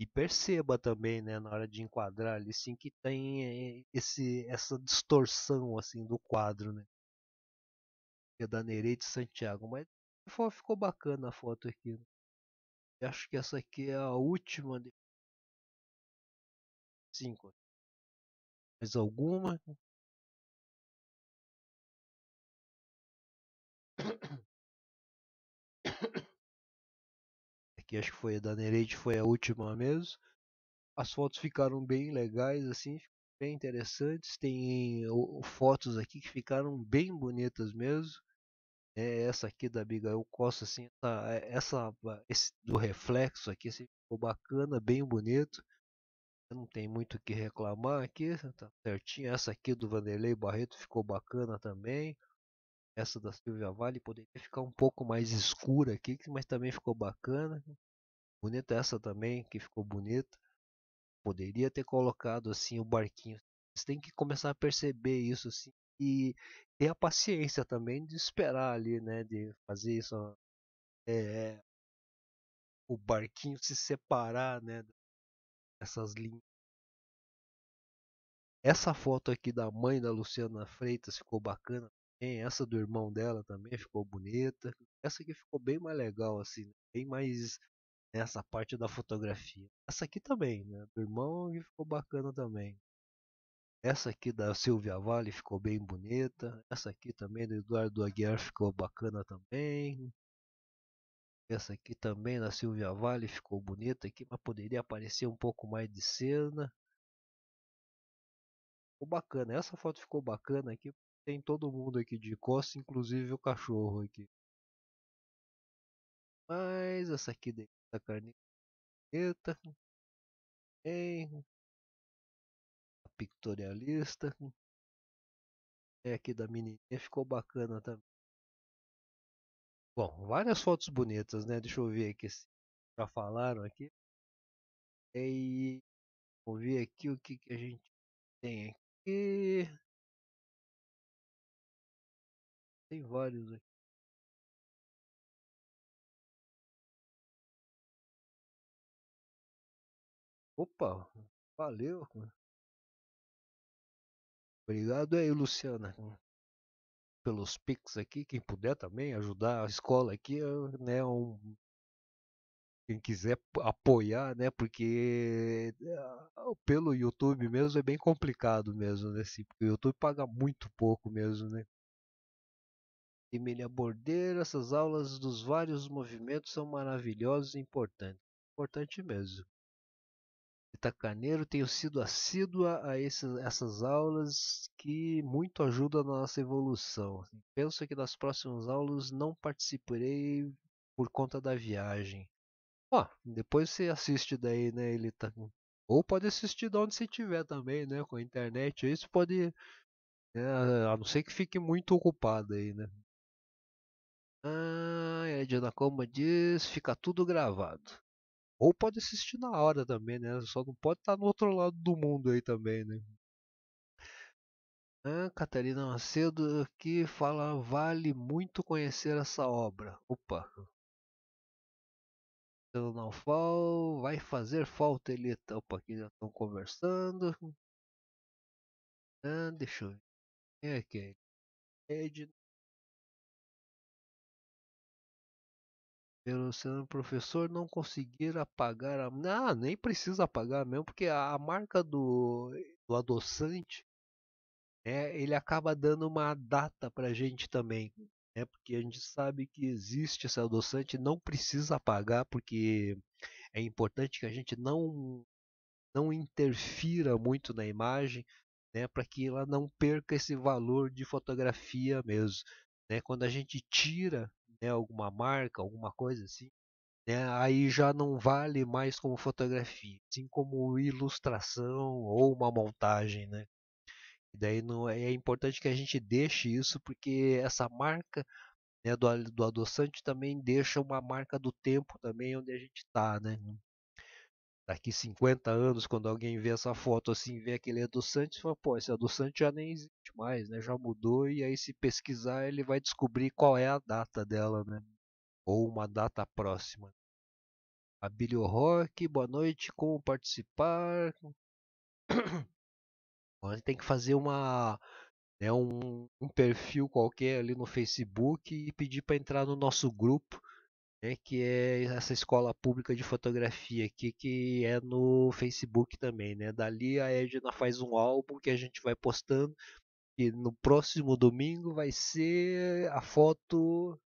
e perceba também, né, na hora de enquadrar ali, sim, que tem eh, esse, essa distorção, assim, do quadro, né, é da Nereia de Santiago, mas ficou bacana a foto aqui, né? acho que essa aqui é a última de cinco, mais alguma? que acho que foi a da Nereide, foi a última mesmo. As fotos ficaram bem legais, assim, bem interessantes. Tem fotos aqui que ficaram bem bonitas mesmo. É essa aqui da eu Costa, assim, tá, é, essa, esse do reflexo aqui assim, ficou bacana, bem bonito. Não tem muito o que reclamar aqui, tá certinho. Essa aqui do Vanderlei Barreto ficou bacana também essa da Silvia Vale poderia ficar um pouco mais escura aqui, mas também ficou bacana. Bonita essa também, que ficou bonita. Poderia ter colocado assim o barquinho. Você tem que começar a perceber isso assim e ter a paciência também de esperar ali, né, de fazer isso é, o barquinho se separar, né, essas linhas. Essa foto aqui da mãe da Luciana Freitas ficou bacana essa do irmão dela também, ficou bonita. Essa aqui ficou bem mais legal, assim, né? bem mais nessa né, parte da fotografia. Essa aqui também, né? Do irmão ficou bacana também. Essa aqui da Silvia Vale ficou bem bonita. Essa aqui também do Eduardo Aguiar ficou bacana também. Essa aqui também da Silvia Vale ficou bonita aqui, mas poderia aparecer um pouco mais de cena. Ficou bacana. Essa foto ficou bacana aqui tem todo mundo aqui de costas, inclusive o cachorro aqui. Mas essa aqui dentro da carne. Tem a Pictorialista. É aqui da menininha ficou bacana também. Bom, várias fotos bonitas, né? Deixa eu ver aqui se já falaram aqui. E vou ver aqui o que, que a gente tem aqui. Tem vários Opa, valeu. Obrigado aí, Luciana, pelos pics aqui. Quem puder também ajudar a escola aqui, é, né? Um, quem quiser apoiar, né? Porque eh, pelo YouTube mesmo é bem complicado mesmo, né? Assim, porque o YouTube paga muito pouco mesmo, né? Emília Bordeiro, essas aulas dos vários movimentos são maravilhosas e importantes. Importante mesmo. Itacaneiro, tenho sido assídua a essas aulas que muito ajudam na nossa evolução. Penso que nas próximas aulas não participarei por conta da viagem. Ó, oh, depois você assiste daí, né, ele tá... Ou pode assistir de onde você estiver também, né, com a internet, Isso pode... É, a não ser que fique muito ocupado aí, né. Ah, a é, Diana Coma diz, fica tudo gravado. Ou pode assistir na hora também, né? Só não pode estar tá no outro lado do mundo aí também, né? Ah, Catarina Macedo que fala, vale muito conhecer essa obra. Opa! não Naufal, vai fazer falta, Elita. Opa, aqui já estão conversando. Ah, deixa eu ver. Quem é que é? é Edna. pelo sendo professor não conseguir apagar a. Ah, nem precisa apagar mesmo, porque a, a marca do, do adoçante é, ele acaba dando uma data para a gente também. É né? porque a gente sabe que existe esse adoçante, não precisa apagar, porque é importante que a gente não, não interfira muito na imagem, né, para que ela não perca esse valor de fotografia mesmo. Né? Quando a gente tira né, alguma marca, alguma coisa assim, né, aí já não vale mais como fotografia, assim como ilustração ou uma montagem, né? E daí não, é, é importante que a gente deixe isso porque essa marca né, do, do adoçante também deixa uma marca do tempo também onde a gente está, né? daqui 50 anos, quando alguém vê essa foto assim, vê aquele é Santos fala, pô, esse é Santos já nem existe mais, né? Já mudou, e aí se pesquisar ele vai descobrir qual é a data dela, né? Ou uma data próxima. Abílio Rock, boa noite, como participar? Você tem que fazer uma, né, um, um perfil qualquer ali no Facebook e pedir para entrar no nosso grupo né, que é essa escola pública de fotografia aqui, que é no Facebook também, né? Dali a Edna faz um álbum que a gente vai postando, e no próximo domingo vai ser a foto...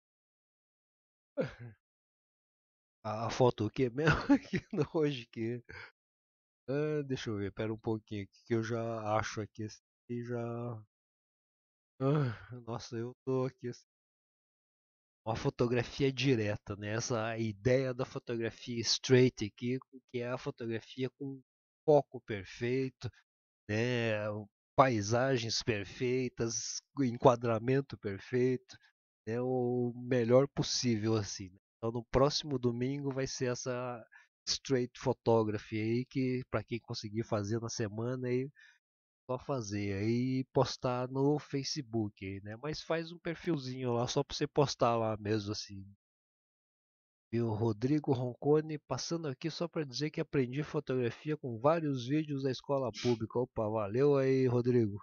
A foto o que mesmo? hoje que... Ah, deixa eu ver, pera um pouquinho, que eu já acho aqui, e já... Ah, nossa, eu tô aqui assim, uma fotografia direta, né? essa ideia da fotografia straight aqui, que é a fotografia com foco perfeito, né? paisagens perfeitas, enquadramento perfeito, né? o melhor possível assim. Né? Então no próximo domingo vai ser essa straight photography aí que para quem conseguir fazer na semana aí para fazer e postar no Facebook, né? Mas faz um perfilzinho lá só para você postar lá mesmo assim. E o Rodrigo Roncone passando aqui só para dizer que aprendi fotografia com vários vídeos da escola pública. Opa, valeu aí, Rodrigo.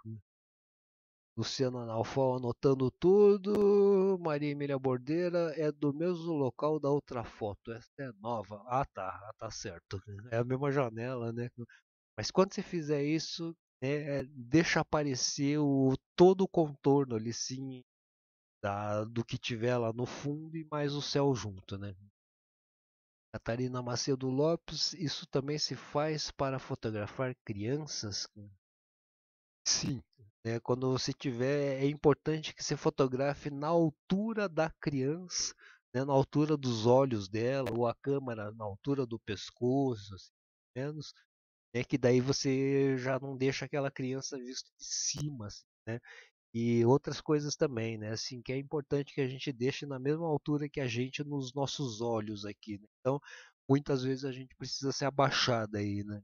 Luciano Analfal anotando tudo. Maria Emília Bordeira é do mesmo local da outra foto. Essa é nova. Ah tá, ah, tá certo. É a mesma janela, né? Mas quando você fizer isso, né, deixa aparecer o, todo o contorno ali sim da, do que tiver lá no fundo e mais o céu junto, né? Catarina Macedo Lopes, isso também se faz para fotografar crianças? Sim. É, quando você tiver, é importante que você fotografe na altura da criança, né, na altura dos olhos dela, ou a câmera na altura do pescoço, assim, menos, né? Que daí você já não deixa aquela criança vista de cima, assim, né? E outras coisas também, né? Assim, que é importante que a gente deixe na mesma altura que a gente nos nossos olhos aqui. Né? Então, muitas vezes a gente precisa ser abaixada aí, né?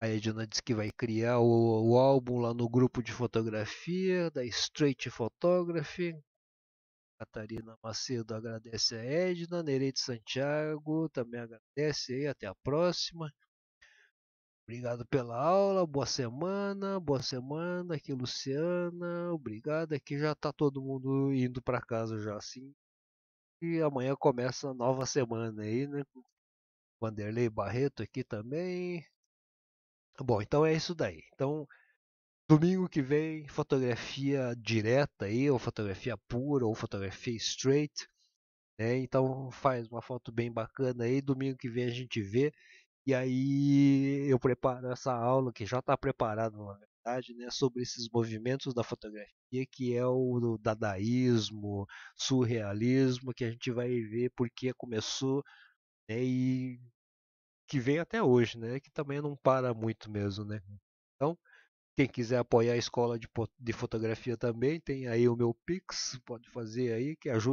A Edna disse que vai criar o, o, álbum lá no grupo de fotografia da Straight Photography. Catarina Macedo agradece a Edna, Nereide Santiago também agradece aí, até a próxima. Obrigado pela aula, boa semana, boa semana, aqui Luciana, obrigado, aqui já está todo mundo indo para casa já assim. E amanhã começa a nova semana aí, né? Vanderlei Barreto aqui também. Bom, então é isso daí. Então, domingo que vem, fotografia direta aí, ou fotografia pura, ou fotografia straight. Né? Então faz uma foto bem bacana aí, domingo que vem a gente vê e aí eu preparo essa aula que já está preparada, na verdade, né, sobre esses movimentos da fotografia, que é o dadaísmo, surrealismo, que a gente vai ver porque começou né, e que vem até hoje, né, que também não para muito mesmo, né. Então, quem quiser apoiar a escola de, de fotografia também, tem aí o meu Pix, pode fazer aí, que ajuda.